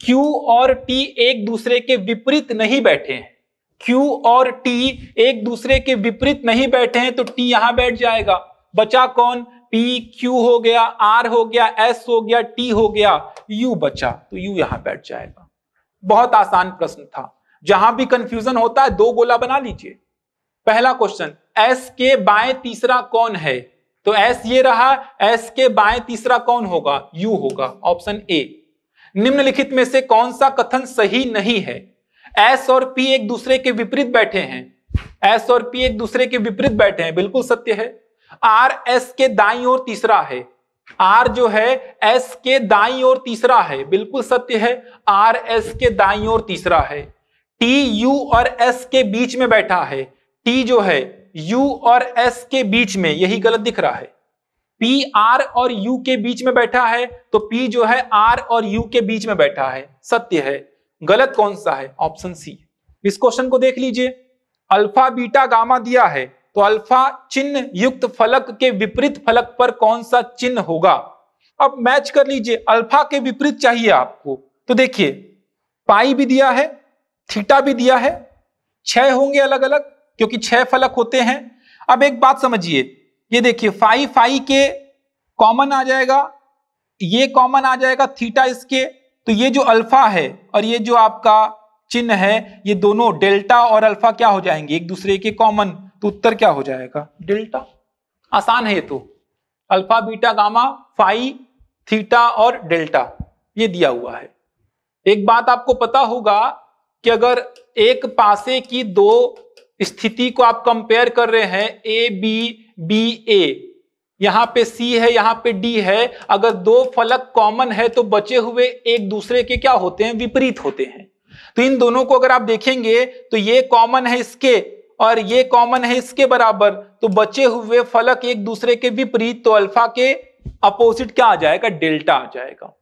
क्यू और टी एक दूसरे के विपरीत नहीं बैठे हैं क्यू और टी एक दूसरे के विपरीत नहीं बैठे हैं तो टी यहां बैठ जाएगा बचा कौन पी क्यू हो गया आर हो गया एस हो गया टी हो गया यू बचा तो यू यहां बैठ जाएगा बहुत आसान प्रश्न था जहां भी कंफ्यूजन होता है दो गोला बना लीजिए पहला क्वेश्चन एस के बाएं तीसरा कौन है तो एस ये रहा एस के बाएं तीसरा कौन होगा यू होगा ऑप्शन ए निम्नलिखित में से कौन सा कथन सही नहीं है एस और पी एक दूसरे के विपरीत बैठे हैं एस और पी एक दूसरे के विपरीत बैठे हैं बिल्कुल सत्य है आर एस के दाई और तीसरा है आर जो है एस के दाई और तीसरा है बिल्कुल सत्य है आर एस के दाई और तीसरा है टी यू और एस के बीच में बैठा है टी जो है यू और एस के बीच में यही गलत दिख रहा है पी आर और यू के बीच में बैठा है तो पी जो है आर और यू के बीच में बैठा है सत्य है गलत कौन सा है ऑप्शन सी इस क्वेश्चन को देख लीजिए अल्फा बीटा गामा दिया है तो अल्फा चिन्ह युक्त फलक के विपरीत फलक पर कौन सा चिन्ह होगा अब मैच कर लीजिए अल्फा के विपरीत चाहिए आपको तो देखिए पाई भी दिया है थीटा भी दिया है छह होंगे अलग अलग क्योंकि छह फलक होते हैं अब एक बात समझिए ये देखिए फाइव फाइव के कॉमन आ जाएगा ये कॉमन आ जाएगा थीटा इसके तो ये जो अल्फा है और ये जो आपका चिन्ह है ये दोनों डेल्टा और अल्फा क्या हो जाएंगे एक दूसरे के कॉमन तो उत्तर क्या हो जाएगा डेल्टा आसान है तो alpha beta gamma phi theta और डेल्टा ये दिया हुआ है एक बात आपको पता होगा कि अगर एक पासे की दो स्थिति को आप कंपेयर कर रहे हैं ए बी बी ए यहां पे सी है यहां पे डी है अगर दो फलक कॉमन है तो बचे हुए एक दूसरे के क्या होते हैं विपरीत होते हैं तो इन दोनों को अगर आप देखेंगे तो ये कॉमन है इसके और ये कॉमन है इसके बराबर तो बचे हुए फलक एक दूसरे के विपरीत तो अल्फा के अपोजिट क्या आ जाएगा डेल्टा आ जाएगा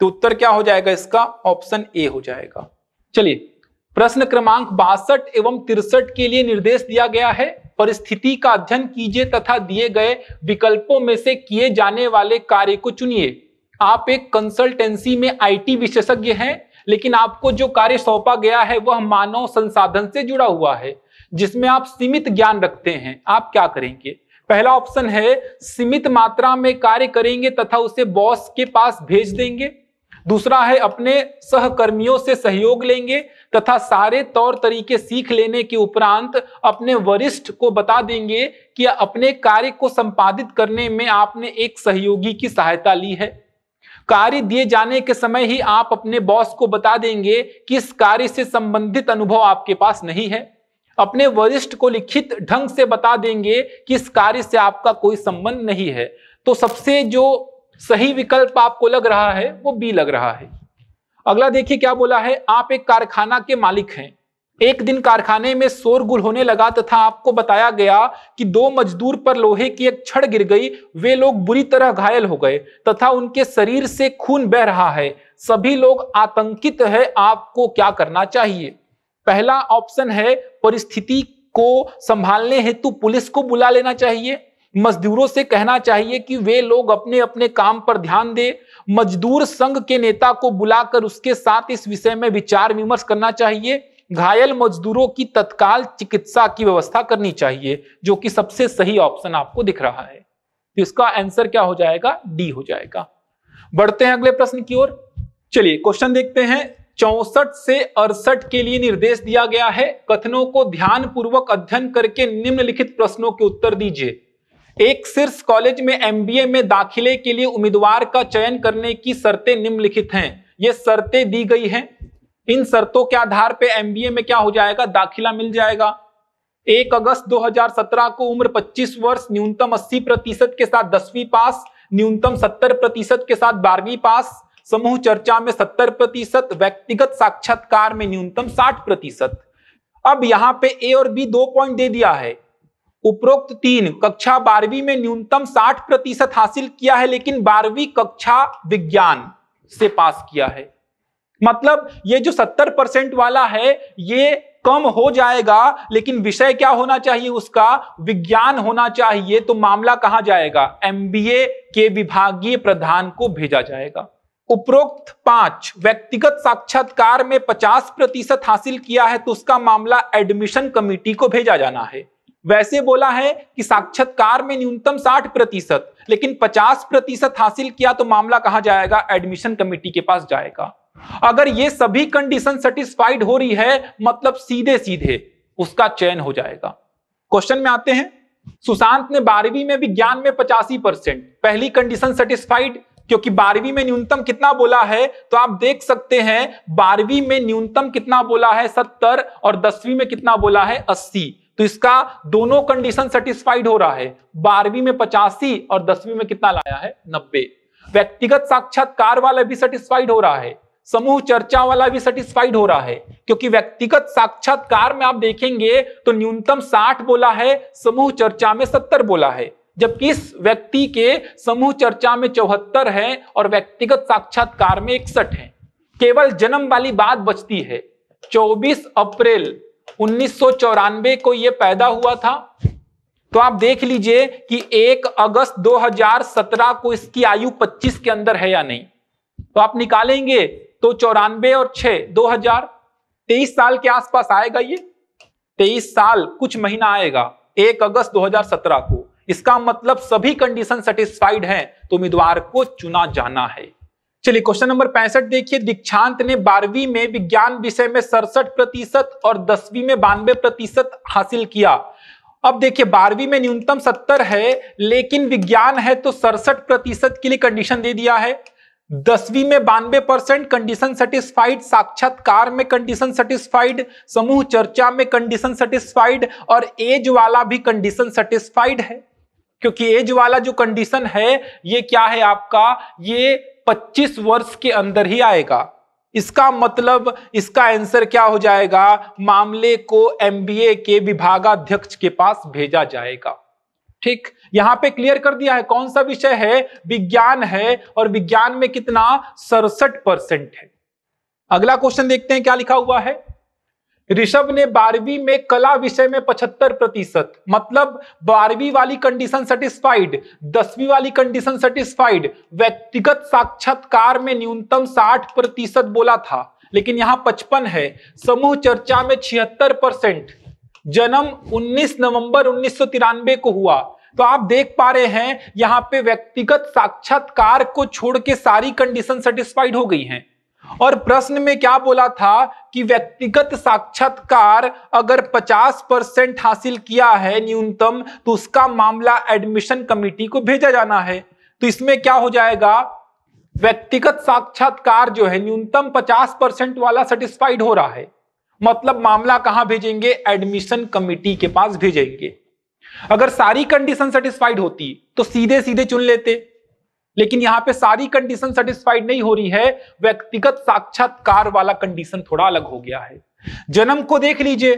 तो उत्तर क्या हो जाएगा इसका ऑप्शन ए हो जाएगा चलिए प्रश्न क्रमांक बासठ एवं तिरसठ के लिए निर्देश दिया गया है परिस्थिति का अध्ययन कीजिए तथा दिए गए विकल्पों में से किए जाने वाले कार्य को चुनिए आप एक कंसल्टेंसी में आईटी विशेषज्ञ हैं लेकिन आपको जो कार्य सौंपा गया है वह मानव संसाधन से जुड़ा हुआ है जिसमें आप सीमित ज्ञान रखते हैं आप क्या करेंगे पहला ऑप्शन है सीमित मात्रा में कार्य करेंगे तथा उसे बॉस के पास भेज देंगे दूसरा है अपने सहकर्मियों से सहयोग लेंगे तथा सारे तौर तरीके सीख लेने के उपरांत अपने वरिष्ठ को बता देंगे कि अपने कार्य को संपादित करने में आपने एक सहयोगी की सहायता ली है कार्य दिए जाने के समय ही आप अपने बॉस को बता देंगे कि इस कार्य से संबंधित अनुभव आपके पास नहीं है अपने वरिष्ठ को लिखित ढंग से बता देंगे कि इस कार्य से आपका कोई संबंध नहीं है तो सबसे जो सही विकल्प आपको लग रहा है वो बी लग रहा है अगला देखिए क्या बोला है आप एक कारखाना के मालिक हैं एक दिन कारखाने में शोरगुल होने लगा तथा आपको बताया गया कि दो मजदूर पर लोहे की एक छड़ गिर गई वे लोग बुरी तरह घायल हो गए तथा उनके शरीर से खून बह रहा है सभी लोग आतंकित है आपको क्या करना चाहिए पहला ऑप्शन है परिस्थिति को संभालने हेतु पुलिस को बुला लेना चाहिए मजदूरों से कहना चाहिए कि वे लोग अपने अपने काम पर ध्यान दें मजदूर संघ के नेता को बुलाकर उसके साथ इस विषय में विचार विमर्श करना चाहिए घायल मजदूरों की तत्काल चिकित्सा की व्यवस्था करनी चाहिए जो कि सबसे सही ऑप्शन आपको दिख रहा है तो इसका आंसर क्या हो जाएगा डी हो जाएगा बढ़ते हैं अगले प्रश्न की ओर चलिए क्वेश्चन देखते हैं चौसठ से अड़सठ के लिए निर्देश दिया गया है कथनों को ध्यान पूर्वक अध्ययन करके निम्नलिखित प्रश्नों के उत्तर दीजिए एक शीर्ष कॉलेज में एमबीए में दाखिले के लिए उम्मीदवार का चयन करने की शर्तें निम्नलिखित हैं ये शर्तें दी गई हैं इन शर्तों के आधार पर एमबीए में क्या हो जाएगा दाखिला मिल जाएगा एक अगस्त 2017 को उम्र 25 वर्ष न्यूनतम 80 प्रतिशत के साथ दसवीं पास न्यूनतम 70 प्रतिशत के साथ बारहवीं पास समूह चर्चा में 70 प्रतिशत व्यक्तिगत साक्षात्कार में न्यूनतम 60 प्रतिशत अब यहाँ पे ए और बी दो पॉइंट दे दिया है उपरोक्त तीन कक्षा बारहवीं में न्यूनतम 60 प्रतिशत हासिल किया है लेकिन बारहवीं कक्षा विज्ञान से पास किया है मतलब ये जो 70 परसेंट वाला है ये कम हो जाएगा लेकिन विषय क्या होना चाहिए उसका विज्ञान होना चाहिए तो मामला कहां जाएगा एमबीए के विभागीय प्रधान को भेजा जाएगा उपरोक्त पांच व्यक्तिगत साक्षात्कार में 50 प्रतिशत हासिल किया है तो उसका मामला एडमिशन कमेटी को भेजा जाना है वैसे बोला है कि साक्षात्कार में न्यूनतम 60 प्रतिशत लेकिन 50 प्रतिशत हासिल किया तो मामला कहा जाएगा एडमिशन कमेटी के पास जाएगा अगर ये सभी कंडीशन सेटिस्फाइड हो रही है मतलब सीधे सीधे उसका चयन हो जाएगा क्वेश्चन में आते हैं सुशांत ने बारहवीं में विज्ञान में पचासी परसेंट पहली कंडीशन सेटिस्फाइड क्योंकि बारहवीं में न्यूनतम कितना बोला है तो आप देख सकते हैं बारहवीं में न्यूनतम कितना बोला है सत्तर और दसवीं में कितना बोला है अस्सी तो इसका दोनों कंडीशन सेटिस्फाइड हो रहा है बारहवीं में पचासी और दसवीं में कितना लाया है नब्बे व्यक्तिगत साक्षात्कार वाला भी सेटिस्फाइड हो रहा है समूह चर्चा वाला भी सेटिस्फाइड हो रहा है क्योंकि व्यक्तिगत साक्षात्कार में आप देखेंगे तो न्यूनतम साठ बोला है समूह चर्चा में सत्तर बोला है जबकि इस व्यक्ति के समूह चर्चा में चौहत्तर है और व्यक्तिगत साक्षात्कार में इकसठ है केवल जन्म वाली बात बचती है 24 अप्रैल उन्नीस को यह पैदा हुआ था तो आप देख लीजिए कि 1 अगस्त 2017 को इसकी आयु 25 के अंदर है या नहीं तो आप निकालेंगे तो चौरानबे और छ 2000 तेईस साल के आसपास आएगा ये तेईस साल कुछ महीना आएगा 1 अगस्त 2017 को इसका मतलब सभी कंडीशन सेटिस्फाइड हैं तो उम्मीदवार को चुना जाना है चलिए क्वेश्चन नंबर पैंसठ देखिए दीक्षांत ने बारहवीं में विज्ञान विषय में सड़सठ प्रतिशत और दसवीं में बानवे प्रतिशत हासिल किया अब देखिए बारहवीं में न्यूनतम सत्तर है लेकिन विज्ञान है तो सड़सठ प्रतिशत के लिए कंडीशन दे दिया है दसवीं में बानवे परसेंट कंडीशन सेटिस्फाइड साक्षात्कार में कंडीशन सेटिस्फाइड समूह चर्चा में कंडीशन सेटिस्फाइड और एज वाला भी कंडीशन सेटिस्फाइड है क्योंकि एज वाला जो कंडीशन है ये क्या है आपका ये 25 वर्ष के अंदर ही आएगा इसका मतलब इसका आंसर क्या हो जाएगा मामले को एमबीए के विभागाध्यक्ष के पास भेजा जाएगा ठीक यहां पे क्लियर कर दिया है कौन सा विषय है विज्ञान है और विज्ञान में कितना सड़सठ परसेंट है अगला क्वेश्चन देखते हैं क्या लिखा हुआ है ऋषभ ने बारहवीं में कला विषय में पचहत्तर प्रतिशत मतलब बारहवीं वाली कंडीशन सेटिस्फाइड दसवीं वाली कंडीशन सेटिस्फाइड व्यक्तिगत साक्षात्कार में न्यूनतम साठ प्रतिशत बोला था लेकिन यहाँ पचपन है समूह चर्चा में छिहत्तर परसेंट जन्म 19 नवंबर उन्नीस को हुआ तो आप देख पा रहे हैं यहाँ पे व्यक्तिगत साक्षात्कार को छोड़ के सारी कंडीशन सेटिस्फाइड हो गई हैं और प्रश्न में क्या बोला था कि व्यक्तिगत साक्षात्कार अगर 50 परसेंट हासिल किया है न्यूनतम तो उसका मामला एडमिशन कमेटी को भेजा जाना है तो इसमें क्या हो जाएगा व्यक्तिगत साक्षात्कार जो है न्यूनतम 50 परसेंट वाला सेटिस्फाइड हो रहा है मतलब मामला कहां भेजेंगे एडमिशन कमिटी के पास भेजेंगे अगर सारी कंडीशन सेटिस्फाइड होती तो सीधे सीधे चुन लेते लेकिन यहां पे सारी कंडीशन सेटिस्फाइड नहीं हो रही है व्यक्तिगत साक्षात्कार वाला कंडीशन थोड़ा अलग हो गया है जन्म को देख लीजिए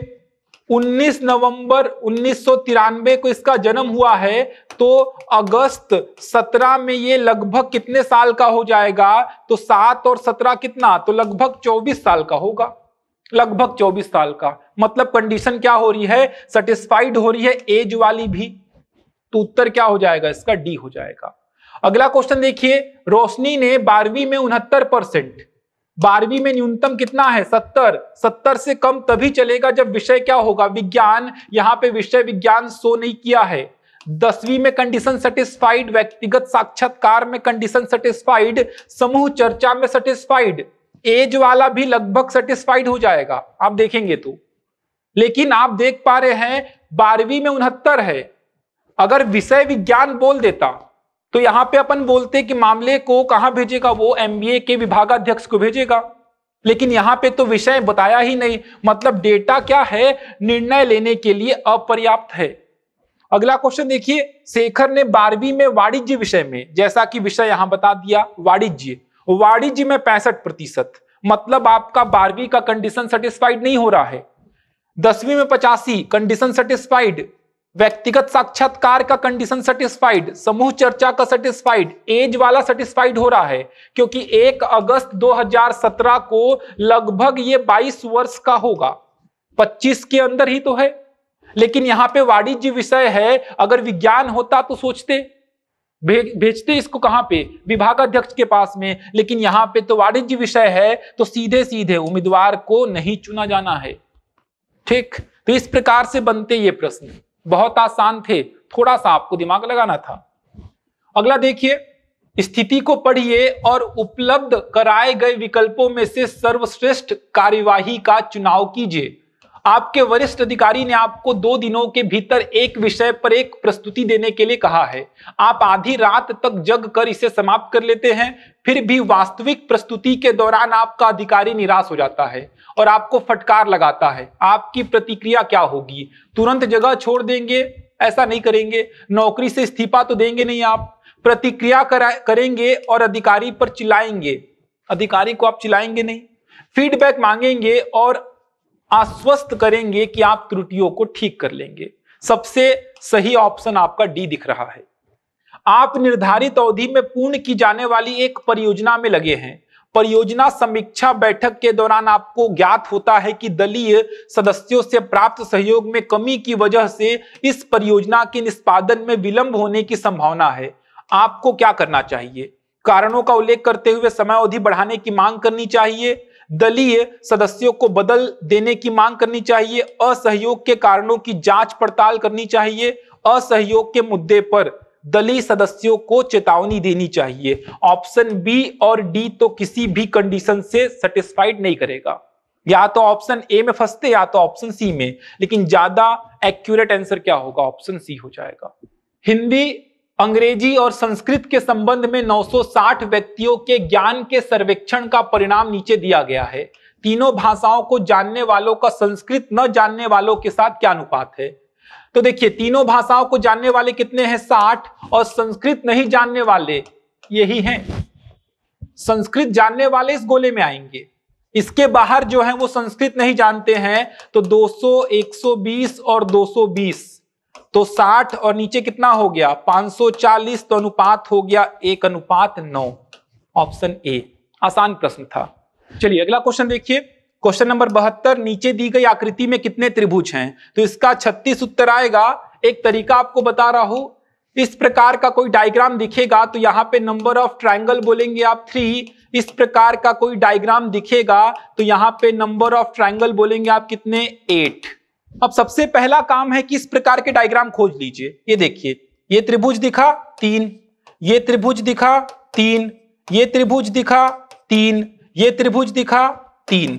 19 नवंबर उन्नीस को इसका जन्म हुआ है तो अगस्त 17 में ये लगभग कितने साल का हो जाएगा तो सात और 17 कितना तो लगभग 24 साल का होगा लगभग 24 साल का मतलब कंडीशन क्या हो रही है सेटिस्फाइड हो रही है एज वाली भी तो उत्तर क्या हो जाएगा इसका डी हो जाएगा अगला क्वेश्चन देखिए रोशनी ने बारहवीं में उनहत्तर परसेंट बारहवीं में न्यूनतम कितना है सत्तर सत्तर से कम तभी चलेगा जब विषय क्या होगा विज्ञान यहाँ पे विषय विज्ञान शो नहीं किया है दसवीं में कंडीशन सेटिस्फाइड व्यक्तिगत साक्षात्कार में कंडीशन सेटिस्फाइड समूह चर्चा में सेटिस्फाइड एज वाला भी लगभग सेटिस्फाइड हो जाएगा आप देखेंगे तो लेकिन आप देख पा रहे हैं बारहवीं में उनहत्तर है अगर विषय विज्ञान बोल देता तो यहां पे अपन बोलते कि मामले को कहा भेजेगा वो एमबीए के विभागाध्यक्ष को भेजेगा लेकिन यहां पे तो विषय बताया ही नहीं मतलब डेटा क्या है निर्णय लेने के लिए अपर्याप्त है अगला क्वेश्चन देखिए शेखर ने बारहवीं में वाणिज्य विषय में जैसा कि विषय यहां बता दिया वाणिज्य वाणिज्य में पैंसठ प्रतिशत मतलब आपका बारहवीं का कंडीशन सेटिस्फाइड नहीं हो रहा है दसवीं में पचासी कंडीशन सेटिस्फाइड व्यक्तिगत साक्षात्कार का कंडीशन सेटिस्फाइड समूह चर्चा का सेटिस्फाइड एज वाला सेटिस्फाइड हो रहा है क्योंकि 1 अगस्त 2017 को लगभग ये 22 वर्ष का होगा 25 के अंदर ही तो है लेकिन यहाँ पे वाणिज्य विषय है अगर विज्ञान होता तो सोचते भे, भेजते इसको कहाँ पे विभागाध्यक्ष के पास में लेकिन यहाँ पे तो वाणिज्य विषय है तो सीधे सीधे उम्मीदवार को नहीं चुना जाना है ठीक तो इस प्रकार से बनते ये प्रश्न बहुत आसान थे थोड़ा सा आपको दिमाग लगाना था अगला देखिए स्थिति को पढ़िए और उपलब्ध कराए गए विकल्पों में से सर्वश्रेष्ठ कार्यवाही का चुनाव कीजिए आपके वरिष्ठ अधिकारी ने आपको दो दिनों के भीतर एक विषय पर एक प्रस्तुति देने के लिए कहा है आप आधी रात तक जग कर इसे समाप्त कर लेते हैं फिर भी वास्तविक प्रस्तुति के दौरान आपका अधिकारी निराश हो जाता है और आपको फटकार लगाता है आपकी प्रतिक्रिया क्या होगी तुरंत जगह छोड़ देंगे ऐसा नहीं करेंगे नौकरी से इस्तीफा तो देंगे नहीं आप प्रतिक्रिया करेंगे और अधिकारी पर चिल्लाएंगे अधिकारी को आप चिल्लाएंगे नहीं फीडबैक मांगेंगे और आश्वस्त करेंगे कि आप त्रुटियों को ठीक कर लेंगे सबसे सही ऑप्शन आपका डी दिख रहा है आप निर्धारित अवधि में पूर्ण की जाने वाली एक परियोजना में लगे हैं परियोजना समीक्षा बैठक के दौरान आपको ज्ञात होता है कि दलीय सदस्यों से प्राप्त सहयोग में कमी की वजह से इस परियोजना के निष्पादन में विलंब होने की संभावना है आपको क्या करना चाहिए कारणों का उल्लेख करते हुए समय अवधि बढ़ाने की मांग करनी चाहिए दलीय सदस्यों को बदल देने की मांग करनी चाहिए असहयोग के कारणों की जांच पड़ताल करनी चाहिए असहयोग के मुद्दे पर दलीय सदस्यों को चेतावनी देनी चाहिए ऑप्शन बी और डी तो किसी भी कंडीशन से सेटिस्फाइड नहीं करेगा या तो ऑप्शन ए में फंसते या तो ऑप्शन सी में लेकिन ज्यादा एक्यूरेट आंसर क्या होगा ऑप्शन सी हो जाएगा हिंदी अंग्रेजी और संस्कृत के संबंध में 960 व्यक्तियों के ज्ञान के सर्वेक्षण का परिणाम नीचे दिया गया है तीनों भाषाओं को जानने वालों का संस्कृत न जानने वालों के साथ क्या अनुपात है तो देखिए तीनों भाषाओं को जानने वाले कितने हैं साठ और संस्कृत नहीं जानने वाले यही हैं संस्कृत जानने वाले इस गोले में आएंगे इसके बाहर जो है वो संस्कृत नहीं जानते हैं तो 200, 120 और 220 तो 60 और नीचे कितना हो गया 540 तो अनुपात हो गया एक अनुपात नौ ऑप्शन ए आसान प्रश्न था चलिए अगला क्वेश्चन देखिए क्वेश्चन नंबर बहत्तर नीचे दी गई आकृति में कितने त्रिभुज हैं तो इसका छत्तीस उत्तर आएगा एक तरीका आपको बता रहा हूं इस प्रकार का कोई डायग्राम दिखेगा तो यहाँ पे नंबर ऑफ ट्राइंगल बोलेंगे आप थ्री इस प्रकार का कोई डायग्राम दिखेगा तो यहाँ पे नंबर ऑफ ट्राइंगल बोलेंगे आप कितने एट अब सबसे पहला काम है कि इस प्रकार के डायग्राम खोज लीजिए ये देखिए ये त्रिभुज दिखा तीन ये त्रिभुज दिखा तीन ये त्रिभुज दिखा तीन ये त्रिभुज दिखा तीन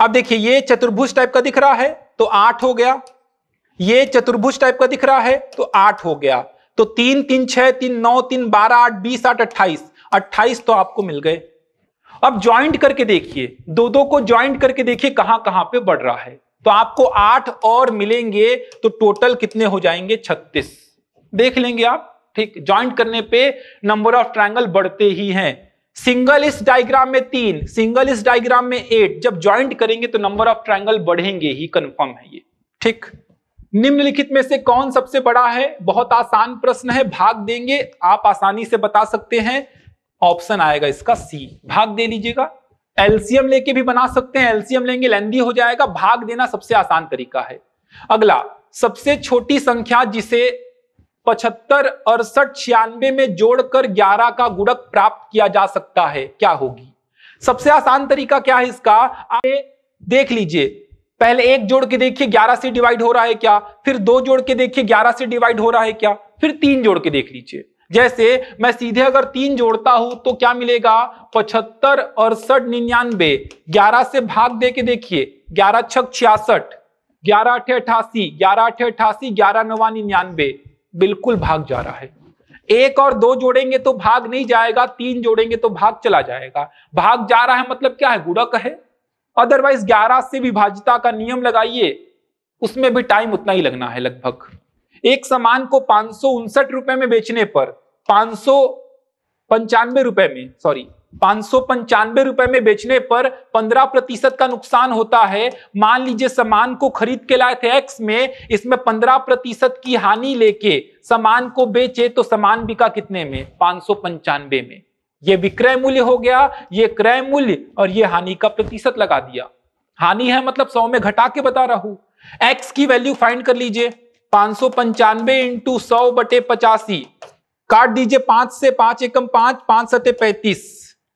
अब देखिए ये चतुर्भुज टाइप का दिख रहा है तो आठ हो गया ये चतुर्भुज टाइप का दिख रहा है तो आठ हो गया तो तीन तीन छह तीन नौ तीन बारह आठ बीस आठ अट्ठाईस अट्ठाईस तो आपको मिल गए अब ज्वाइंट करके देखिए दो दो को ज्वाइंट करके देखिए कहां कहां पे बढ़ रहा है तो आपको आठ और मिलेंगे तो टोटल कितने हो जाएंगे छत्तीस देख लेंगे आप ठीक ज्वाइंट करने पे नंबर ऑफ ट्रायंगल बढ़ते ही हैं सिंगल इस डायग्राम में तीन सिंगल इस डायग्राम में एट जब ज्वाइंट करेंगे तो नंबर ऑफ ट्राइंगल बढ़ेंगे ही कन्फर्म है ये ठीक निम्नलिखित में से कौन सबसे बड़ा है बहुत आसान प्रश्न है भाग देंगे आप आसानी से बता सकते हैं ऑप्शन आएगा इसका सी भाग दे लीजिएगा एलसीएम लेके भी बना सकते हैं एलसीएम लेंगे लेंदी हो जाएगा भाग देना सबसे आसान तरीका है अगला सबसे छोटी संख्या जिसे पचहत्तर अड़सठ छियानवे में जोड़कर ग्यारह का गुणक प्राप्त किया जा सकता है क्या होगी सबसे आसान तरीका क्या है इसका आप देख लीजिए पहले एक जोड़ के देखिए ग्यारह से डिवाइड हो रहा है क्या फिर दो जोड़ के देखिए ग्यारह से डिवाइड हो रहा है क्या फिर तीन जोड़ के देख लीजिए जैसे मैं सीधे अगर तीन जोड़ता हूं तो क्या मिलेगा पचहत्तर अड़सठ निन्यानवे ग्यारह से भाग दे के देखिए ग्यारह छक छियासठ ग्यारह अठे अठासी ग्यारह अठे अठासी ग्यारह नवा निन्यानवे बिल्कुल भाग जा रहा है एक और दो जोड़ेंगे तो भाग नहीं जाएगा तीन जोड़ेंगे तो भाग चला जाएगा भाग जा रहा है मतलब क्या है गुड़क है अदरवाइज ग्यारह से विभाजिता का नियम लगाइए उसमें भी टाइम उतना ही लगना है लगभग एक सामान को पांच रुपए में बेचने पर पांच सौ पंचानवे रुपए में सॉरी पांच रुपए में बेचने पर 15 प्रतिशत का नुकसान होता है मान लीजिए सामान को खरीद के लाए थे एक्स में इसमें 15 प्रतिशत की हानि लेके सामान को बेचे तो सामान बिका कितने में पांच में ये विक्रय मूल्य हो गया ये क्रय मूल्य और ये हानि का प्रतिशत लगा दिया हानि है मतलब सौ में घटा के बता रहा हूं एक्स की वैल्यू फाइंड कर लीजिए पांच सौ पंचानवे इंटू सौ बटे पचासी काट दीजिए पांच से पांच एकम पांच पांच सटे पैंतीस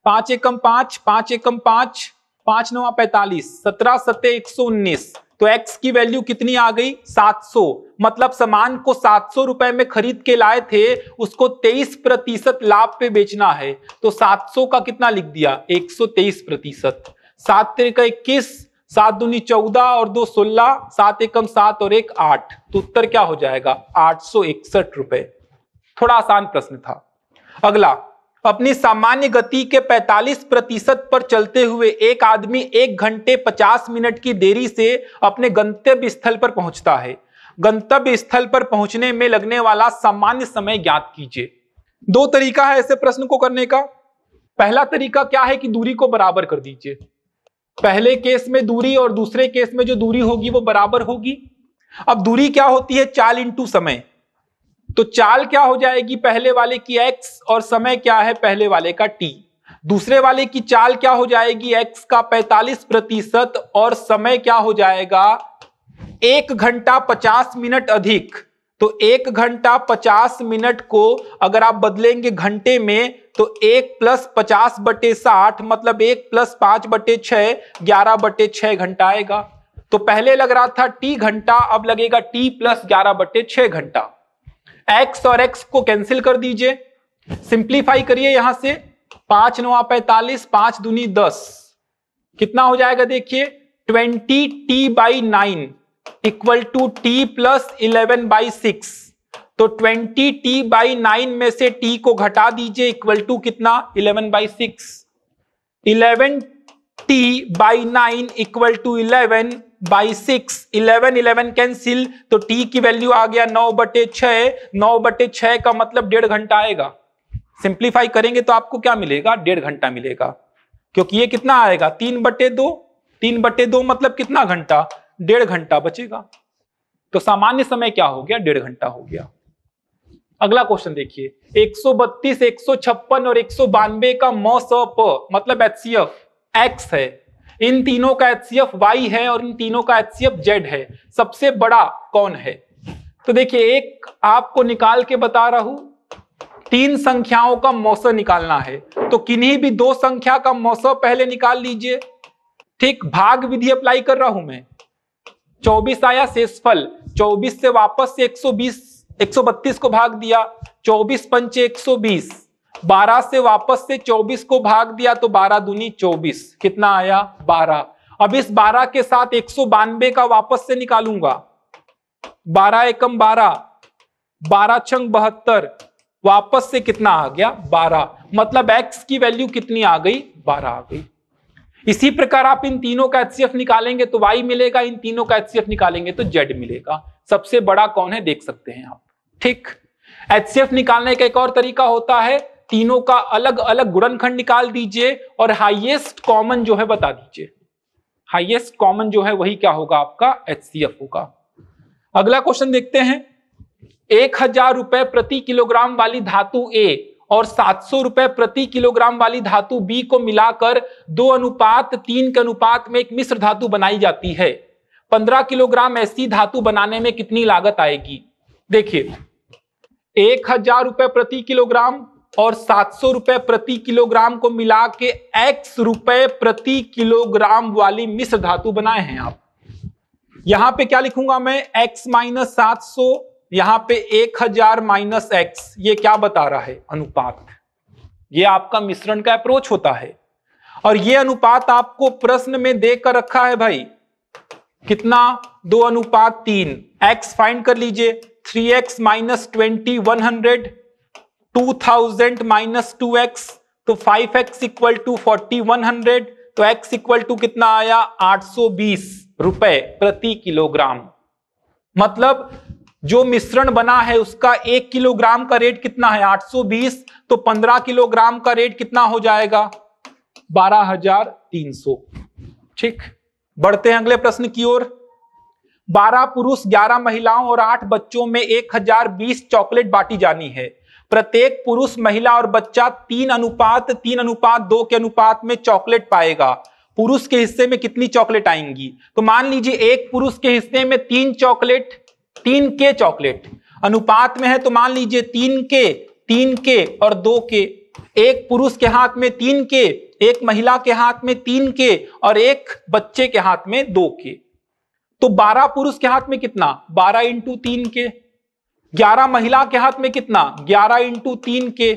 पांच एकम पांच पांच एकम पांच पांच नवा पैतालीस सत्रह सत्य एक सौ उन्नीस तो x की वैल्यू कितनी आ गई 700 मतलब सामान को सात सौ रुपए में खरीद के लाए थे उसको 23 प्रतिशत लाभ पे बेचना है तो 700 का कितना लिख दिया 123 प्रतिशत सात का इक्कीस सात दूनी चौदह और दो सोलह सात एकम सात और एक आठ तो उत्तर क्या हो जाएगा आठ रुपए थोड़ा आसान प्रश्न था अगला तो अपनी सामान्य गति के 45 प्रतिशत पर चलते हुए एक आदमी एक घंटे 50 मिनट की देरी से अपने गंतव्य स्थल पर पहुंचता है गंतव्य स्थल पर पहुंचने में लगने वाला सामान्य समय ज्ञात कीजिए दो तरीका है ऐसे प्रश्न को करने का पहला तरीका क्या है कि दूरी को बराबर कर दीजिए पहले केस में दूरी और दूसरे केस में जो दूरी होगी वो बराबर होगी अब दूरी क्या होती है चाल इंटू समय तो चाल क्या हो जाएगी पहले वाले की एक्स और समय क्या है पहले वाले का टी दूसरे वाले की चाल क्या हो जाएगी एक्स का 45 प्रतिशत और समय क्या हो जाएगा एक घंटा 50 मिनट अधिक तो एक घंटा 50 मिनट को अगर आप बदलेंगे घंटे में तो एक प्लस पचास बटे साठ मतलब एक प्लस पांच बटे छह ग्यारह बटे छह घंटा आएगा तो पहले लग रहा था टी घंटा अब लगेगा टी प्लस ग्यारह बटे छह घंटा एक्स और एक्स को कैंसिल कर दीजिए सिंप्लीफाई करिए यहां से पांच नवा पैतालीस पांच दूनी दस कितना हो जाएगा देखिए twenty T by nine equal to T plus eleven by six तो ट्वेंटी टी बाई नाइन में से टी को घटा दीजिए इक्वल टू कितना eleven by six eleven T by nine equal to eleven by six eleven eleven cancel तो T की value आ गया नौ बटे छ नौ बटे छ का मतलब डेढ़ घंटा आएगा सिंप्लीफाई करेंगे तो आपको क्या मिलेगा डेढ़ घंटा मिलेगा क्योंकि ये कितना आएगा तीन बटे दो तीन बटे दो मतलब कितना घंटा डेढ़ घंटा बचेगा तो सामान्य समय क्या हो गया डेढ़ घंटा हो गया अगला क्वेश्चन देखिए 132, 156 और एक का मौसम मतलब एच एक्स है इन तीनों का एच वाई है और इन तीनों का एच जेड है सबसे बड़ा कौन है तो देखिए एक आपको निकाल के बता रहा हूं तीन संख्याओं का मौसम निकालना है तो किन्हीं भी दो संख्या का मौसम पहले निकाल लीजिए ठीक भाग विधि अप्लाई कर रहा हूं मैं 24 आया शेषफल 24 से वापस से 120 132 को भाग दिया 24 पंचे बीस 12 से वापस से 24 को भाग दिया तो 12 दूनी 24 कितना आया 12 अब इस 12 के साथ एक का वापस से निकालूंगा 12 एकम 12 12 छंग बहत्तर वापस से कितना आ गया 12 मतलब x की वैल्यू कितनी आ गई 12 आ गई इसी प्रकार आप इन तीनों का एचसीएफ निकालेंगे तो y मिलेगा इन तीनों का एचसीएफ निकालेंगे तो z मिलेगा सबसे बड़ा कौन है देख सकते हैं आप ठीक एचसीएफ निकालने का एक और तरीका होता है तीनों का अलग अलग गुणनखंड निकाल दीजिए और हाईएस्ट कॉमन जो है बता दीजिए हाईएस्ट कॉमन जो है वही क्या होगा आपका एच होगा अगला क्वेश्चन देखते हैं एक हजार रुपए प्रति किलोग्राम वाली धातु ए और सात सौ रुपए प्रति किलोग्राम वाली धातु बी को मिलाकर दो अनुपात तीन के अनुपात में एक मिश्र धातु बनाई जाती है पंद्रह किलोग्राम ऐसी धातु बनाने में कितनी लागत आएगी देखिए एक हजार रुपए प्रति किलोग्राम और सात सौ रुपए प्रति किलोग्राम को मिला के एक्स रुपए प्रति किलोग्राम वाली मिश्र धातु बनाए हैं आप यहां पे क्या लिखूंगा मैं एक्स माइनस सात सौ यहां पर एक हजार माइनस एक्स ये क्या बता रहा है अनुपात ये आपका मिश्रण का अप्रोच होता है और ये अनुपात आपको प्रश्न में दे कर रखा है भाई कितना दो अनुपात तीन एक्स फाइंड कर लीजिए three X minus twenty one hundred two thousand minus two X तो five X equal to forty one hundred तो एक्स इक्वल टू कितना आया आठ सौ बीस रुपए प्रति किलोग्राम मतलब जो मिश्रण बना है उसका एक किलोग्राम का रेट कितना है 820 तो 15 किलोग्राम का रेट कितना हो जाएगा 12,300 ठीक बढ़ते हैं अगले प्रश्न की ओर 12 पुरुष 11 महिलाओं और 8 बच्चों में 1020 चॉकलेट बांटी जानी है प्रत्येक पुरुष महिला और बच्चा तीन अनुपात तीन अनुपात दो के अनुपात में चॉकलेट पाएगा पुरुष के हिस्से में कितनी चॉकलेट आएंगी तो मान लीजिए एक पुरुष के हिस्से में तीन चॉकलेट तीन के चॉकलेट अनुपात में है तो मान लीजिए तीन के तीन के और दो के एक पुरुष के हाथ में तीन के एक महिला के हाथ में तीन के और एक बच्चे के हाथ में दो के तो बारह पुरुष के हाथ में कितना बारह इंटू तीन के ग्यारह महिला के हाथ में कितना ग्यारह इंटू तीन के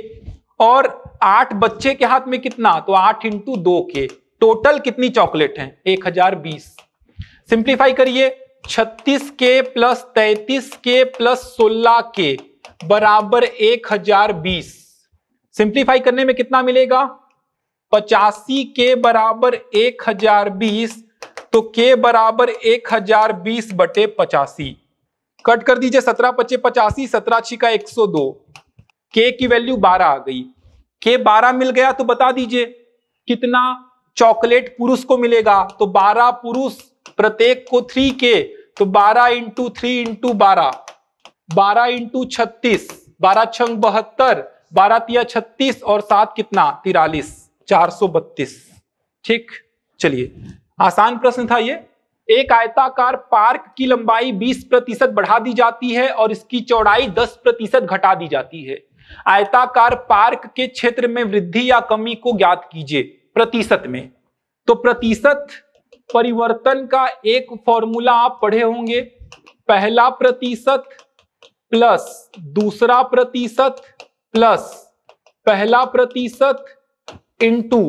और आठ बच्चे के हाथ में कितना तो आठ इंटू दो के टोटल कितनी चॉकलेट है एक हजार बीस सिंप्लीफाई करिए छत्तीस के प्लस तैतीस के प्लस सोलह के बराबर एक हजार बीस सिंप्लीफाई करने में कितना मिलेगा पचासी के बराबर एक हजार बीस तो के बराबर एक हजार बीस बटे पचासी कट कर दीजिए सत्रह पच्चीस पचासी सत्रह छिका एक सौ दो के की वैल्यू बारह आ गई के बारह मिल गया तो बता दीजिए कितना चॉकलेट पुरुष को मिलेगा तो बारह पुरुष प्रत्येक को थ्री के तो बारह इंटू थ्री इंटू बारह बारह इंटू छत्तीस बारह छंग बहत्तर बारह तिया छत्तीस और सात कितना तिरालीस चार सौ बत्तीस ठीक चलिए आसान प्रश्न था ये एक आयताकार पार्क की लंबाई 20 प्रतिशत बढ़ा दी जाती है और इसकी चौड़ाई 10 प्रतिशत घटा दी जाती है आयताकार पार्क के क्षेत्र में वृद्धि या कमी को ज्ञात कीजिए प्रतिशत में तो प्रतिशत परिवर्तन का एक फॉर्मूला आप पढ़े होंगे पहला प्रतिशत प्लस दूसरा प्रतिशत प्लस पहला प्रतिशत इंटू